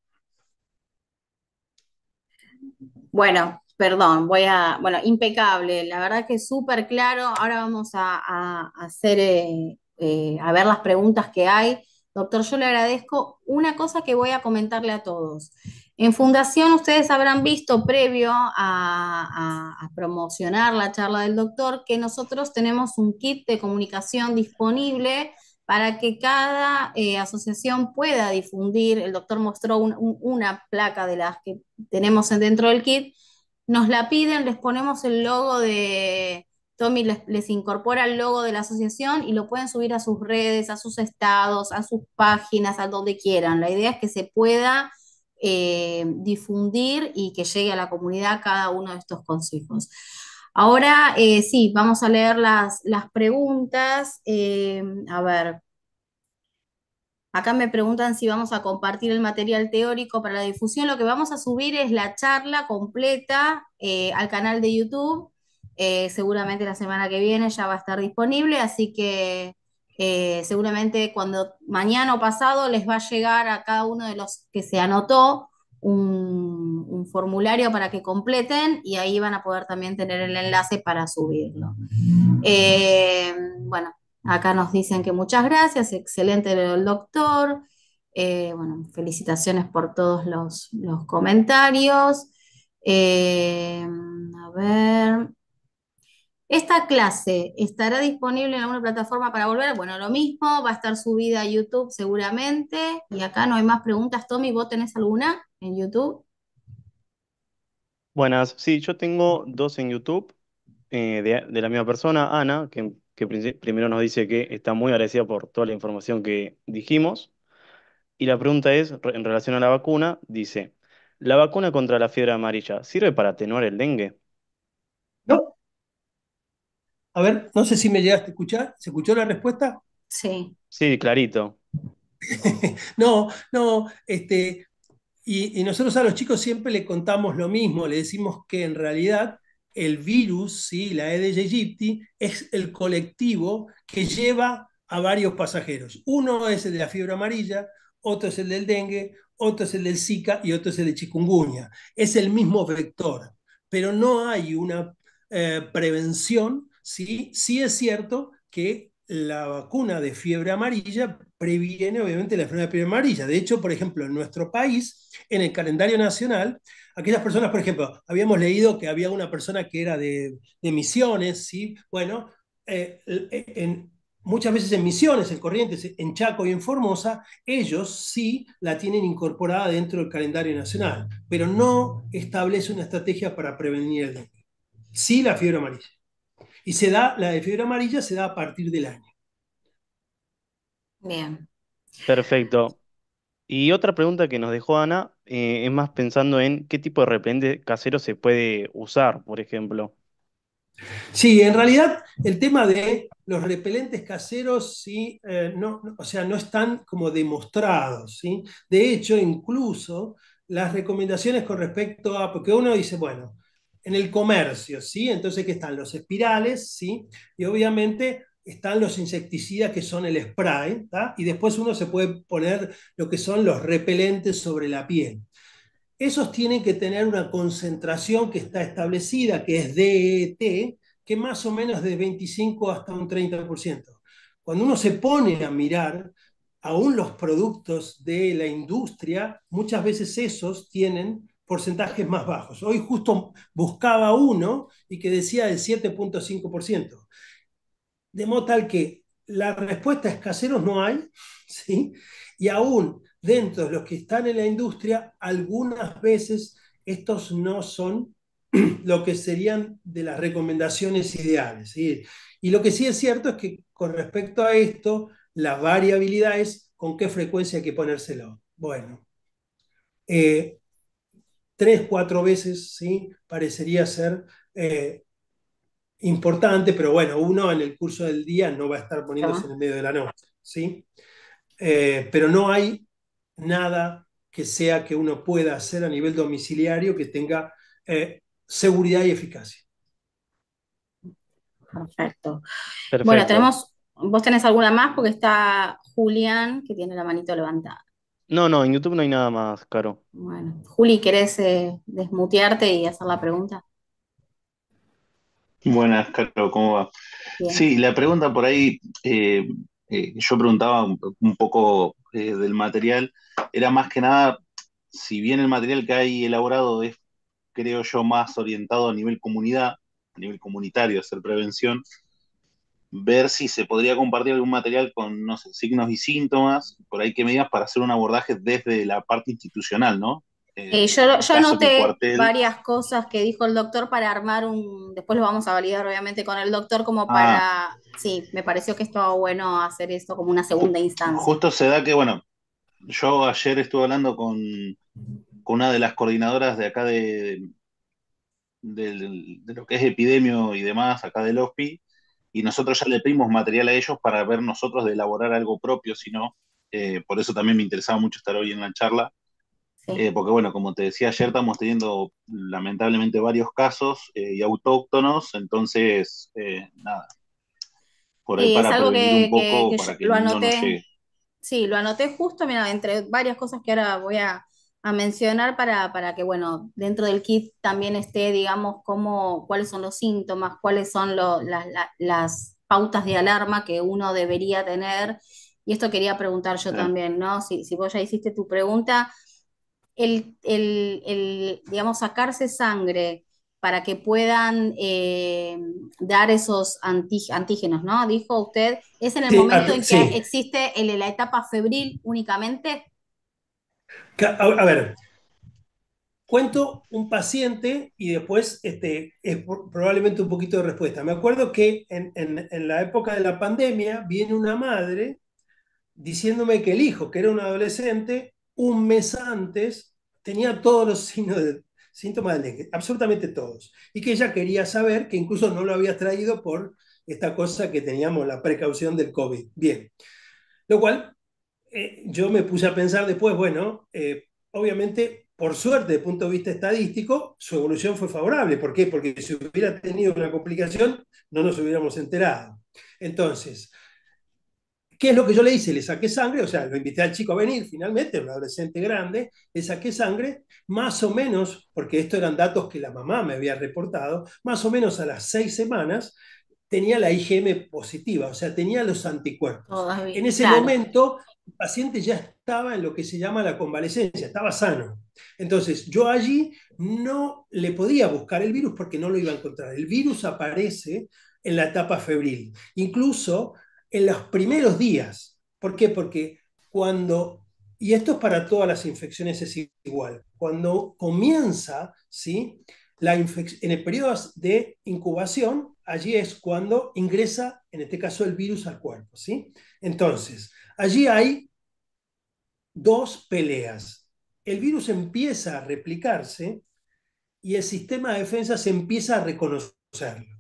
Bueno, perdón, voy a, bueno, impecable, la verdad que súper claro. Ahora vamos a, hacer, eh, eh, a ver las preguntas que hay. Doctor, yo le agradezco una cosa que voy a comentarle a todos. En Fundación ustedes habrán visto previo a, promocionar la charla del doctor que nosotros tenemos un kit de comunicación disponible para que cada eh, asociación pueda difundir. El doctor mostró una placa de las que tenemos dentro del kit. Nos la piden, les ponemos el logo de, Tommy les, incorpora el logo de la asociación y lo pueden subir a sus redes, a sus estados, a sus páginas, a donde quieran. La idea es que se pueda eh, difundir y que llegue a la comunidad cada uno de estos consejos. Ahora eh, sí, vamos a leer las, preguntas. Eh, a ver, Acá me preguntan si vamos a compartir el material teórico para la difusión. Lo que vamos a subir es la charla completa al canal de YouTube eh, seguramente la semana que viene ya va a estar disponible, así que eh, seguramente cuando mañana o pasado les va a llegar a cada uno de los que se anotó un, formulario para que completen y ahí van a poder también tener el enlace para subirlo. Eh, bueno, acá nos dicen que muchas gracias, excelente el doctor. bueno, felicitaciones por todos los, los comentarios. a ver. Esta clase estará disponible en alguna plataforma para volver. Bueno, lo mismo, va a estar subida a YouTube seguramente. Y acá no hay más preguntas. Tommy, ¿vos tenés alguna en YouTube? Buenas, sí, yo tengo dos en YouTube eh, de, la misma persona, Ana, que primero nos dice que está muy agradecida por toda la información que dijimos. Y la pregunta es, en relación a la vacuna, dice, ¿la vacuna contra la fiebre amarilla sirve para atenuar el dengue? A ver, no sé si me llegaste a escuchar. ¿Se escuchó la respuesta? Sí. Sí, clarito. no, no, este, y, nosotros a los chicos siempre le contamos lo mismo, le decimos que en realidad el virus, ¿sí? la de aegypti, es el colectivo que lleva a varios pasajeros. Uno es el de la fiebre amarilla, otro es el del dengue, otro es el del Zika y otro es el de chikungunya. Es el mismo vector, pero no hay una eh, prevención ¿sí? sí es cierto que la vacuna de fiebre amarilla previene obviamente la enfermedad de fiebre amarilla. De hecho, por ejemplo, en nuestro país, en el calendario nacional, aquellas personas, por ejemplo, habíamos leído que había una persona que era de, misiones, ¿sí? Bueno, eh, eh, muchas veces en Misiones, en Corrientes, en Chaco y en Formosa, ellos sí la tienen incorporada dentro del calendario nacional, pero no establece una estrategia para prevenir el Sí la fiebre amarilla. Y se da, la de fiebre amarilla se da a partir del año. Bien. Perfecto. Y otra pregunta que nos dejó Ana eh, es más pensando en qué tipo de repelente casero se puede usar, por ejemplo. Sí, en realidad el tema de los repelentes caseros sí, eh, no, o sea, no están como demostrados. ¿sí? De hecho, incluso las recomendaciones con respecto a, porque uno dice, bueno, en el comercio, ¿sí? Entonces, ¿qué están? Los espirales, ¿sí? Y obviamente están los insecticidas que son el spray, ¿tá? y después uno se puede poner lo que son los repelentes sobre la piel. Esos tienen que tener una concentración que está establecida, que es DET, que más o menos de 25 hasta un 30%. Cuando uno se pone a mirar, aún los productos de la industria, muchas veces esos tienen porcentajes más bajos. Hoy justo buscaba uno y que decía el 7.5%. De modo tal que la respuesta es caseros no hay, ¿sí? y aún dentro de los que están en la industria, algunas veces estos no son lo que serían de las recomendaciones ideales. Y lo que sí es cierto es que con respecto a esto, la variabilidad es con qué frecuencia hay que ponérselo. Bueno, eh, tres, cuatro veces, ¿sí? Parecería ser eh, importante, pero bueno, uno en el curso del día no va a estar poniéndose en el medio de la noche, ¿sí? Eh, pero no hay nada que sea que uno pueda hacer a nivel domiciliario que tenga eh, seguridad y eficacia. Perfecto. Bueno, tenemos, vos tenés alguna más porque está Julián que tiene la manito levantada. No, no, en YouTube no hay nada más caro. Bueno, Juli, ¿querés eh, desmutearte y hacer la pregunta? Buenas, Caro, ¿cómo va? Sí, la pregunta por ahí, eh, eh, yo preguntaba un, poco eh, del material, era más que nada, si bien el material que hay elaborado es, creo yo, más orientado a nivel comunidad, a nivel comunitario, hacer prevención, ver si se podría compartir algún material con, no sé, signos y síntomas, por ahí que medidas para hacer un abordaje desde la parte institucional, ¿no? Eh, eh, yo, noté varias cosas que dijo el doctor para armar un, después lo vamos a validar obviamente con el doctor como ah. para, sí, me pareció que estaba bueno hacer esto como una segunda instancia. Justo se da que, bueno, yo ayer estuve hablando con, una de las coordinadoras de acá de, de lo que es epidemio y demás, acá del OSPI, y nosotros ya le pedimos material a ellos para ver nosotros de elaborar algo propio, sino eh, por eso también me interesaba mucho estar hoy en la charla, eh, porque bueno, como te decía ayer, estamos teniendo lamentablemente varios casos eh, y autóctonos, entonces nada, por ahí que, un lo anoté, Sí, lo anoté justo, mira, entre varias cosas que ahora voy a a mencionar para, que, bueno, dentro del kit también esté, digamos, cómo, cuáles son los síntomas, cuáles son las pautas de alarma que uno debería tener. Y esto quería preguntar yo también, ¿no? Si, vos ya hiciste tu pregunta, el, el, el digamos, sacarse sangre para que puedan eh, dar esos antígenos, ¿no? Dijo usted, ¿es en el momento en que existe el, la etapa febril únicamente? A ver, cuento un paciente y después este, es probablemente un poquito de respuesta. Me acuerdo que en, la época de la pandemia viene una madre diciéndome que el hijo, que era un adolescente, un mes antes tenía todos los síntomas de, síntomas absolutamente todos, y que ella quería saber que incluso no lo había traído por esta cosa que teníamos, la precaución del COVID. Bien, lo cual eh, yo me puse a pensar después, bueno, eh, obviamente, por suerte, desde el punto de vista estadístico, su evolución fue favorable. ¿Por qué? Porque si hubiera tenido una complicación, no nos hubiéramos enterado. Entonces, ¿qué es lo que yo le hice? Le saqué sangre, o sea, lo invité al chico a venir finalmente, un adolescente grande, le saqué sangre, más o menos, porque estos eran datos que la mamá me había reportado, más o menos a las seis semanas tenía la IgM positiva, o sea, tenía los anticuerpos. en ese momento el paciente ya estaba en lo que se llama la convalecencia, estaba sano. Entonces, yo allí no le podía buscar el virus porque no lo iba a encontrar. El virus aparece en la etapa febril, incluso en los primeros días. ¿Por qué? Porque cuando, y esto es para todas las infecciones es igual, cuando comienza, ¿sí? La en el periodo de incubación, allí es cuando ingresa, en este caso, el virus al cuerpo. ¿sí? Entonces, allí hay dos peleas. El virus empieza a replicarse y el sistema de defensa se empieza a reconocerlo.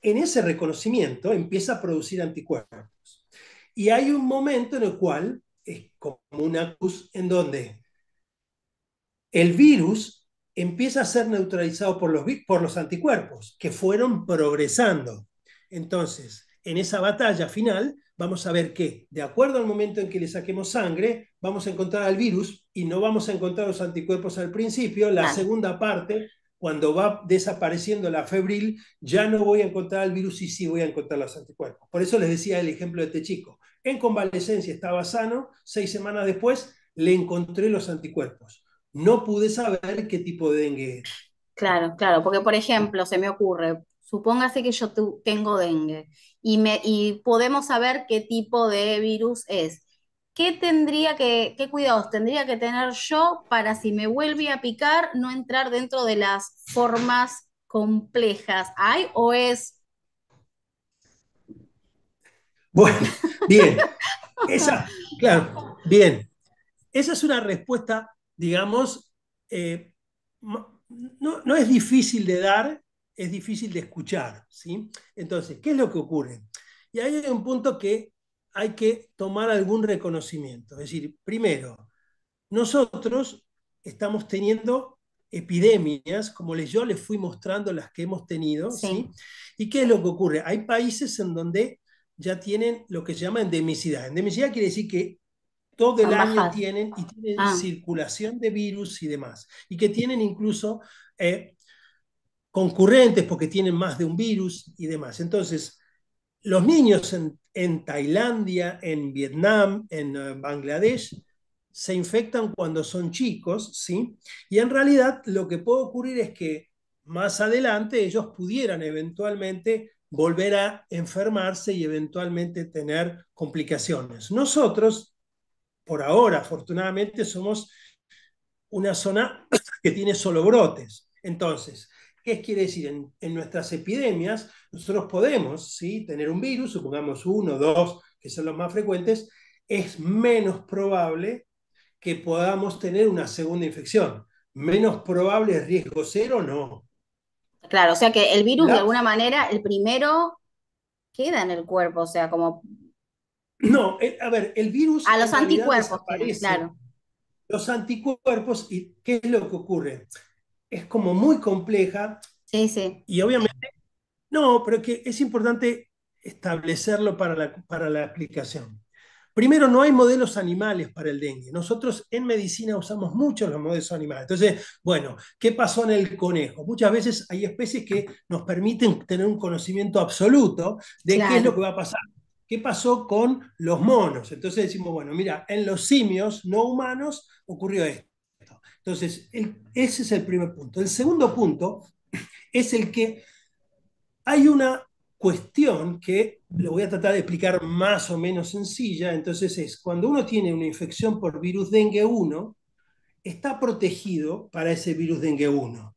En ese reconocimiento empieza a producir anticuerpos. Y hay un momento en el cual es como una cruz en donde el virus empieza a ser neutralizado por los, por los anticuerpos, que fueron progresando. Entonces, en esa batalla final, vamos a ver que, de acuerdo al momento en que le saquemos sangre, vamos a encontrar al virus y no vamos a encontrar los anticuerpos al principio. La segunda parte, cuando va desapareciendo la febril, ya no voy a encontrar al virus y sí voy a encontrar los anticuerpos. Por eso les decía el ejemplo de este chico. En convalecencia estaba sano, seis semanas después le encontré los anticuerpos no pude saber qué tipo de dengue es. Claro, claro, porque por ejemplo, se me ocurre, supóngase que yo tengo dengue y, me, y podemos saber qué tipo de virus es. ¿Qué tendría que, cuidados tendría que tener yo para si me vuelve a picar no entrar dentro de las formas complejas? ¿Hay o es? Bueno, bien. Esa, claro, bien. Esa es una respuesta digamos, eh, no, es difícil de dar, es difícil de escuchar. ¿sí? Entonces, ¿qué es lo que ocurre? Y ahí hay un punto que hay que tomar algún reconocimiento. Es decir, primero, nosotros estamos teniendo epidemias, como yo les fui mostrando las que hemos tenido, ¿sí? ¿Y qué es lo que ocurre? Hay países en donde ya tienen lo que se llama endemicidad. Endemicidad quiere decir que todo el año tienen y tienen ah. circulación de virus y demás. Y que tienen incluso eh, concurrentes porque tienen más de un virus y demás. Entonces, los niños en, en Tailandia, en Vietnam, en eh, Bangladesh, se infectan cuando son chicos, ¿sí? Y en realidad lo que puede ocurrir es que más adelante ellos pudieran eventualmente volver a enfermarse y eventualmente tener complicaciones. Nosotros por ahora, afortunadamente, somos una zona que tiene solo brotes. Entonces, ¿qué quiere decir? En, nuestras epidemias, nosotros podemos ¿sí? tener un virus, supongamos uno, dos, que son los más frecuentes, es menos probable que podamos tener una segunda infección. Menos probable riesgo cero, no. Claro, o sea que el virus, de alguna manera, el primero queda en el cuerpo, o sea, como no, eh, a ver, el virus... A los anticuerpos, claro. Los anticuerpos, ¿y qué es lo que ocurre? Es como muy compleja. Sí, sí. Y obviamente... No, pero que es importante establecerlo para la, para la aplicación. Primero, no hay modelos animales para el dengue. Nosotros en medicina usamos mucho los modelos animales. Entonces, bueno, ¿qué pasó en el conejo? Muchas veces hay especies que nos permiten tener un conocimiento absoluto de qué es lo que va a pasar qué pasó con los monos. Entonces decimos, bueno, mira, en los simios no humanos ocurrió esto. Entonces, ese es el primer punto. El segundo punto es el que hay una cuestión que lo voy a tratar de explicar más o menos sencilla. Entonces es, cuando uno tiene una infección por virus dengue 1, está protegido para ese virus dengue 1.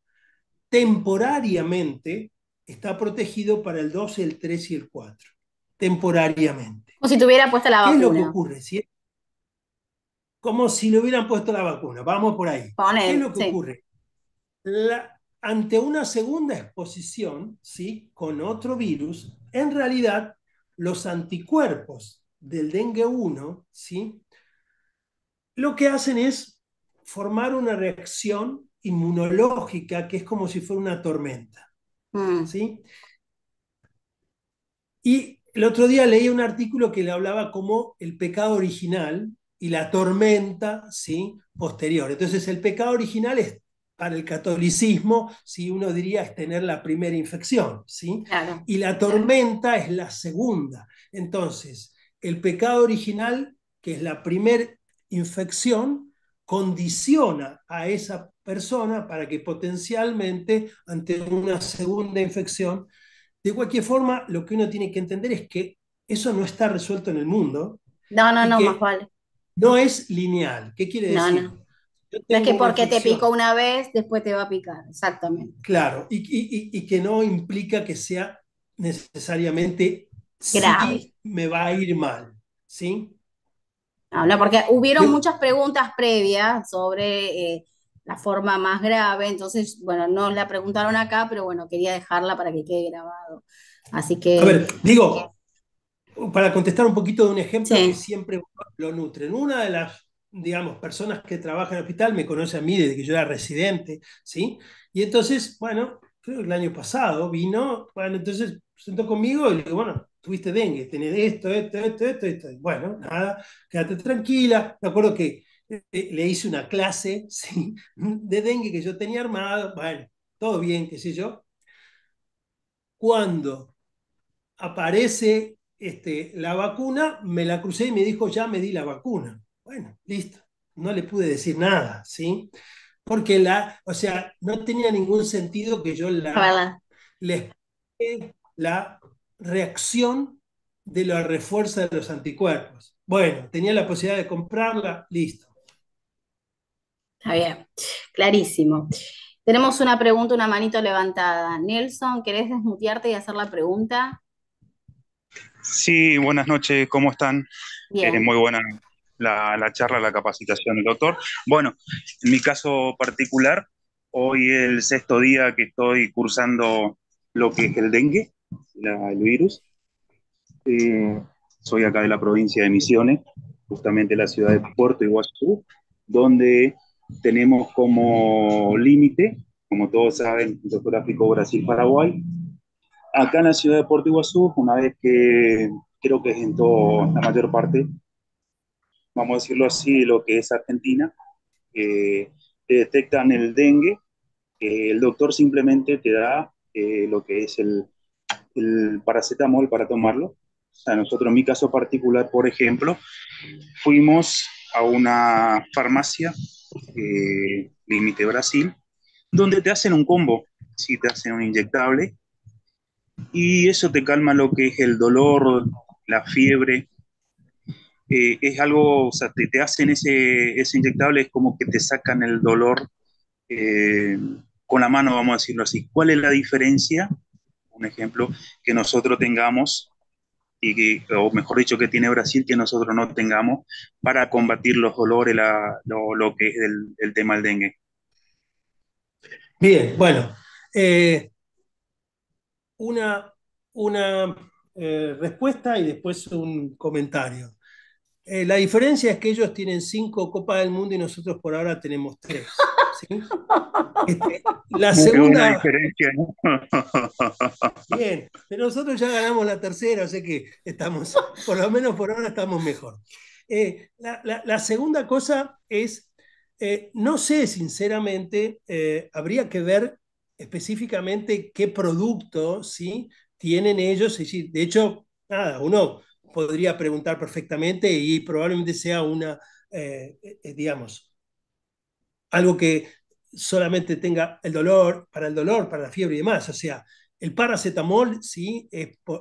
Temporariamente está protegido para el 2, el 3 y el 4 temporariamente. Como si tuviera puesta la vacuna. ¿Qué es lo que ocurre? Como si le hubieran puesto la vacuna. Vamos por ahí. ¿Qué es lo que ocurre? Ante una segunda exposición, ¿sí? Con otro virus, en realidad los anticuerpos del dengue 1, ¿sí? Lo que hacen es formar una reacción inmunológica que es como si fuera una tormenta. Mm. ¿sí? Y el otro día leí un artículo que le hablaba como el pecado original y la tormenta ¿sí? posterior. Entonces, el pecado original es para el catolicismo, si uno diría, es tener la primera infección, ¿sí? Y la tormenta es la segunda. Entonces, el pecado original, que es la primera infección, condiciona a esa persona para que potencialmente ante una segunda infección de cualquier forma, lo que uno tiene que entender es que eso no está resuelto en el mundo. No, no, no, más vale. No es lineal. ¿Qué quiere decir? No, no. es que porque te picó una vez, después te va a picar, exactamente. Claro, y, que no implica que sea necesariamente grave. me va a ir mal, ¿sí? Habla, porque hubieron muchas preguntas previas sobre eh, forma más grave. Entonces, bueno, no la preguntaron acá, pero bueno, quería dejarla para que quede grabado. Así que. A ver, digo, eh, para contestar un poquito de un ejemplo que siempre lo nutren. Una de las, digamos, personas que trabaja en el hospital me conoce a mí desde que yo era residente, ¿sí? Y entonces, bueno, el año pasado vino, bueno, entonces sentó conmigo y le digo, bueno, tuviste dengue, tenés esto, esto, esto, esto, esto. Bueno, nada, quédate tranquila. Me acuerdo que le hice una clase ¿sí? de dengue que yo tenía armado, bueno, todo bien, qué sé yo. Cuando aparece este, la vacuna, me la crucé y me dijo, ya me di la vacuna. Bueno, listo, no le pude decir nada, ¿sí? Porque la, o sea, no tenía ningún sentido que yo la, la reacción de la refuerza de los anticuerpos. Bueno, tenía la posibilidad de comprarla, listo. Está bien, clarísimo. Tenemos una pregunta, una manito levantada. Nelson, ¿querés desmutearte y hacer la pregunta? Sí, buenas noches, ¿cómo están? Eh, muy buena la, charla, la capacitación del doctor. Bueno, en mi caso particular, hoy es el sexto día que estoy cursando lo que es el dengue, el virus. Eh, soy acá de la provincia de Misiones, justamente la ciudad de Puerto Iguazú, donde tenemos como límite, como todos saben, geográfico Brasil-Paraguay. Acá en la ciudad de Puerto Iguazú, una vez que creo que es en toda la mayor parte, vamos a decirlo así, lo que es Argentina, eh, te detectan el dengue, el doctor simplemente te da eh, lo que es el, el paracetamol para tomarlo. O sea, nosotros, en mi caso particular, por ejemplo, fuimos a una farmacia eh, límite Brasil, donde te hacen un combo, si te hacen un inyectable, y eso te calma lo que es el dolor, la fiebre. Eh, es algo, o sea, te, hacen ese, ese, inyectable, es como que te sacan el dolor eh, con la mano, vamos a decirlo así. ¿Cuál es la diferencia? Un ejemplo, que nosotros tengamos y, o mejor dicho, que tiene Brasil que nosotros no tengamos para combatir los dolores, lo, que es el, tema del dengue. Bien, bueno, eh, una, una eh, respuesta y después un comentario. Eh, la diferencia es que ellos tienen cinco Copas del Mundo y nosotros por ahora tenemos tres. Este, la segunda. Bien, nosotros ya ganamos la tercera, así que estamos, por lo menos por ahora estamos mejor. Eh, la, segunda cosa es, eh, no sé, sinceramente, eh, habría que ver específicamente qué producto ¿sí? tienen ellos. De hecho, nada, uno podría preguntar perfectamente y probablemente sea una, digamos, algo que solamente tenga el dolor, para el dolor, para la fiebre y demás. O sea, el paracetamol, sí,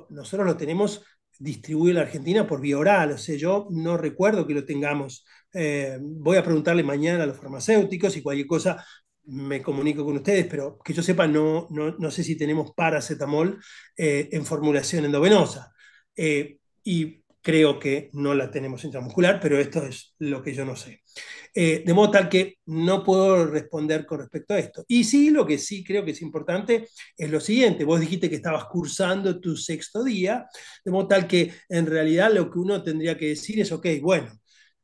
nosotros lo tenemos distribuido en la Argentina por vía oral, o sea, yo no recuerdo que lo tengamos. Eh, voy a preguntarle mañana a los farmacéuticos y cualquier cosa me comunico con ustedes, pero que yo sepa, no, no, sé si tenemos paracetamol eh, en formulación endovenosa. Eh, y creo que no la tenemos intramuscular, pero esto es lo que yo no sé. Eh, de modo tal que no puedo responder con respecto a esto. Y sí, lo que sí creo que es importante es lo siguiente. Vos dijiste que estabas cursando tu sexto día, de modo tal que en realidad lo que uno tendría que decir es, ok, bueno,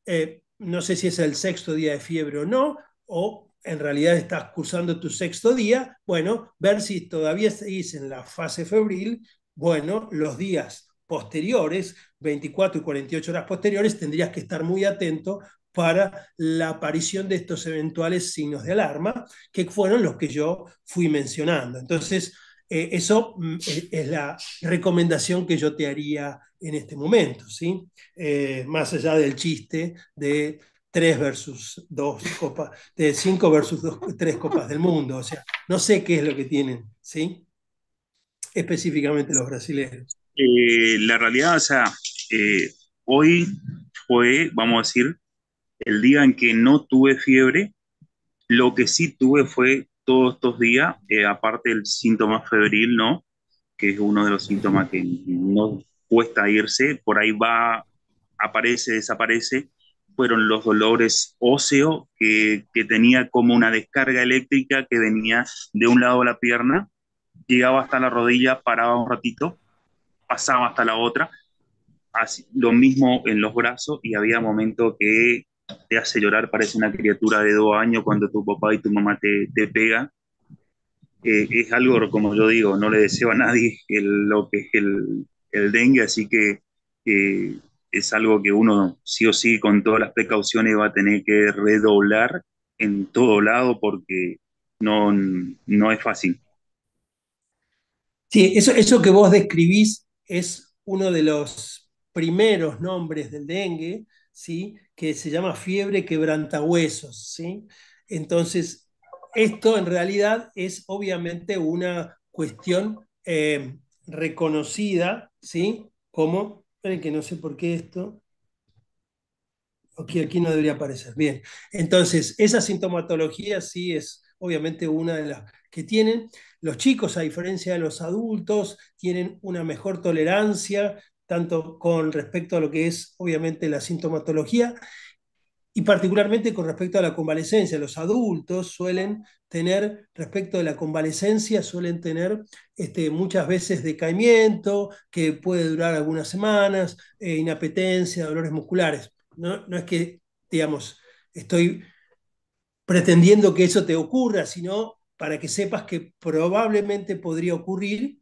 eh, no sé si es el sexto día de fiebre o no, o en realidad estás cursando tu sexto día, bueno, ver si todavía seguís en la fase febril, bueno, los días posteriores, 24 y 48 horas posteriores, tendrías que estar muy atento para la aparición de estos eventuales signos de alarma, que fueron los que yo fui mencionando. Entonces, eh, eso mm, es la recomendación que yo te haría en este momento, ¿sí? Eh, más allá del chiste de tres versus dos copas, de 5 versus 3 copas del mundo, o sea, no sé qué es lo que tienen, ¿sí? Específicamente los brasileños. Eh, la realidad, o sea, eh, hoy fue, vamos a decir, el día en que no tuve fiebre. Lo que sí tuve fue todos estos días, eh, aparte del síntoma febril, ¿no? Que es uno de los síntomas que no cuesta irse, por ahí va, aparece, desaparece. Fueron los dolores óseos que, que tenía como una descarga eléctrica que venía de un lado de la pierna, llegaba hasta la rodilla, paraba un ratito pasaba hasta la otra. Así, lo mismo en los brazos y había momentos que te hace llorar, parece una criatura de dos años cuando tu papá y tu mamá te, te pega eh, es algo, como yo digo, no le deseo a nadie el, lo que es el, el dengue, así que es algo que uno sí o sí con todas las precauciones va a tener que redoblar en todo lado porque no, es fácil. Sí, eso, eso que vos describís es uno de los primeros nombres del dengue, ¿sí? que se llama fiebre quebrantahuesos. ¿sí? Entonces, esto en realidad es obviamente una cuestión eh, reconocida, ¿sí? como, que no sé por qué esto, aquí, aquí no debería aparecer. Bien, entonces, esa sintomatología sí es obviamente una de las que tienen. Los chicos, a diferencia de los adultos, tienen una mejor tolerancia, tanto con respecto a lo que es obviamente la sintomatología y particularmente con respecto a la convalecencia. Los adultos suelen tener, respecto de la convalecencia, suelen tener este, muchas veces decaimiento, que puede durar algunas semanas, eh, inapetencia, dolores musculares. No, no es que, digamos, estoy pretendiendo que eso te ocurra, sino para que sepas que probablemente podría ocurrir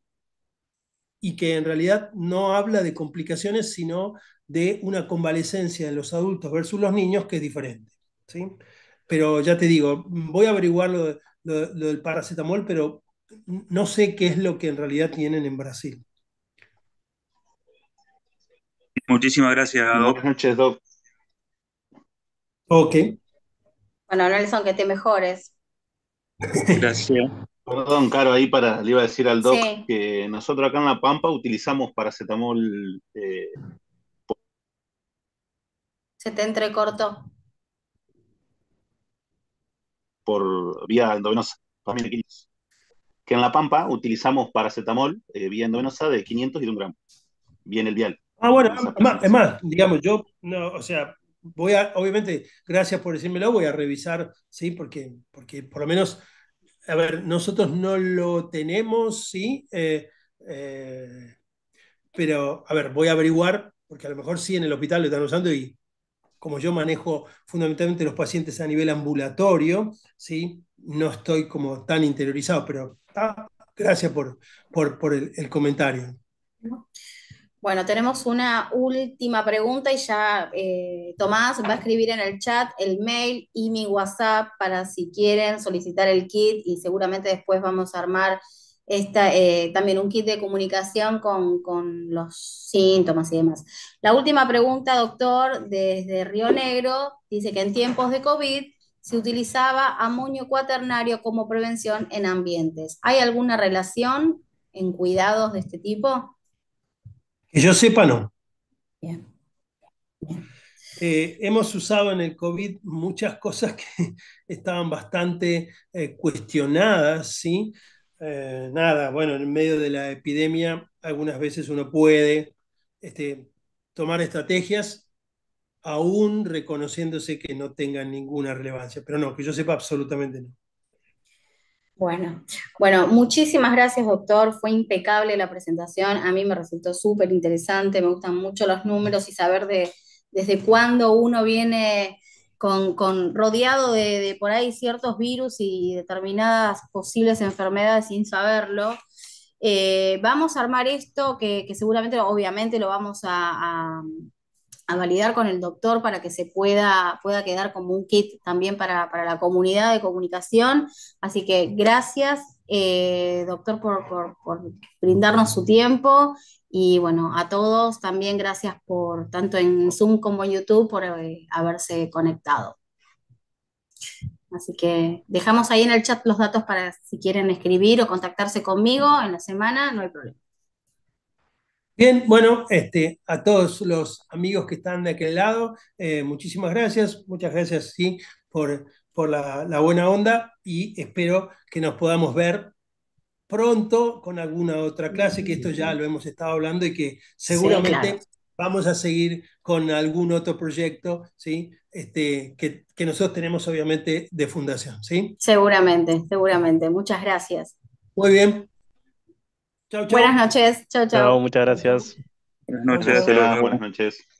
y que en realidad no habla de complicaciones, sino de una convalecencia de los adultos versus los niños que es diferente. ¿sí? Pero ya te digo, voy a averiguar lo, del paracetamol, pero no sé qué es lo que en realidad tienen en Brasil. Muchísimas gracias, Doc. Buenas noches, Doc. Ok. Bueno, son que te mejores. Gracias. Perdón, Caro, ahí para, le iba a decir al doc que nosotros acá en La Pampa utilizamos paracetamol. Eh, Se te entrecortó. Por vía endovenosa, Que en La Pampa utilizamos paracetamol eh, vía endovenosa de 500 y de un gramo. Bien el dial Ah, bueno, más digamos, yo, no, o sea, voy a, obviamente, gracias por decírmelo, voy a revisar, ¿sí? Porque, porque por lo menos, a ver, nosotros no lo tenemos, ¿sí? Eh, eh, pero, a ver, voy a averiguar, porque a lo mejor sí en el hospital lo están usando y como yo manejo fundamentalmente los pacientes a nivel ambulatorio, ¿sí? No estoy como tan interiorizado, pero ah, gracias por, por, por el, comentario. Bueno, tenemos una última pregunta y ya eh, Tomás va a escribir en el chat el mail y mi WhatsApp para si quieren solicitar el kit y seguramente después vamos a armar esta, eh, también un kit de comunicación con, con, los síntomas y demás. La última pregunta, doctor, desde Río Negro, dice que en tiempos de COVID se utilizaba amonio cuaternario como prevención en ambientes. ¿Hay alguna relación en cuidados de este tipo? Que yo sepa, no. Eh, hemos usado en el COVID muchas cosas que estaban bastante eh, cuestionadas, ¿sí? Eh, nada, bueno, en medio de la epidemia algunas veces uno puede este, tomar estrategias aún reconociéndose que no tengan ninguna relevancia, pero no, que yo sepa absolutamente no. Bueno, bueno, muchísimas gracias, doctor. Fue impecable la presentación. A mí me resultó súper interesante. Me gustan mucho los números y saber de, desde cuándo uno viene con, rodeado de, por ahí ciertos virus y determinadas posibles enfermedades sin saberlo. Eh, vamos a armar esto que, seguramente, obviamente, lo vamos a a validar con el doctor para que se pueda, pueda quedar como un kit también para, la comunidad de comunicación. Así que gracias, eh, doctor, por, brindarnos su tiempo. Y bueno, a todos también gracias por, tanto en Zoom como en YouTube, por eh, haberse conectado. Así que dejamos ahí en el chat los datos para si quieren escribir o contactarse conmigo en la semana, no hay problema. Bien, bueno, este, a todos los amigos que están de aquel lado, eh, muchísimas gracias, muchas gracias sí, por, por la, buena onda y espero que nos podamos ver pronto con alguna otra clase, que esto ya lo hemos estado hablando y que seguramente vamos a seguir con algún otro proyecto ¿sí? este, que, que nosotros tenemos obviamente de fundación. ¿sí? Seguramente, seguramente. Muchas gracias. Muy bien, Buenas noches. Chao, chao. muchas gracias. Buenas noches.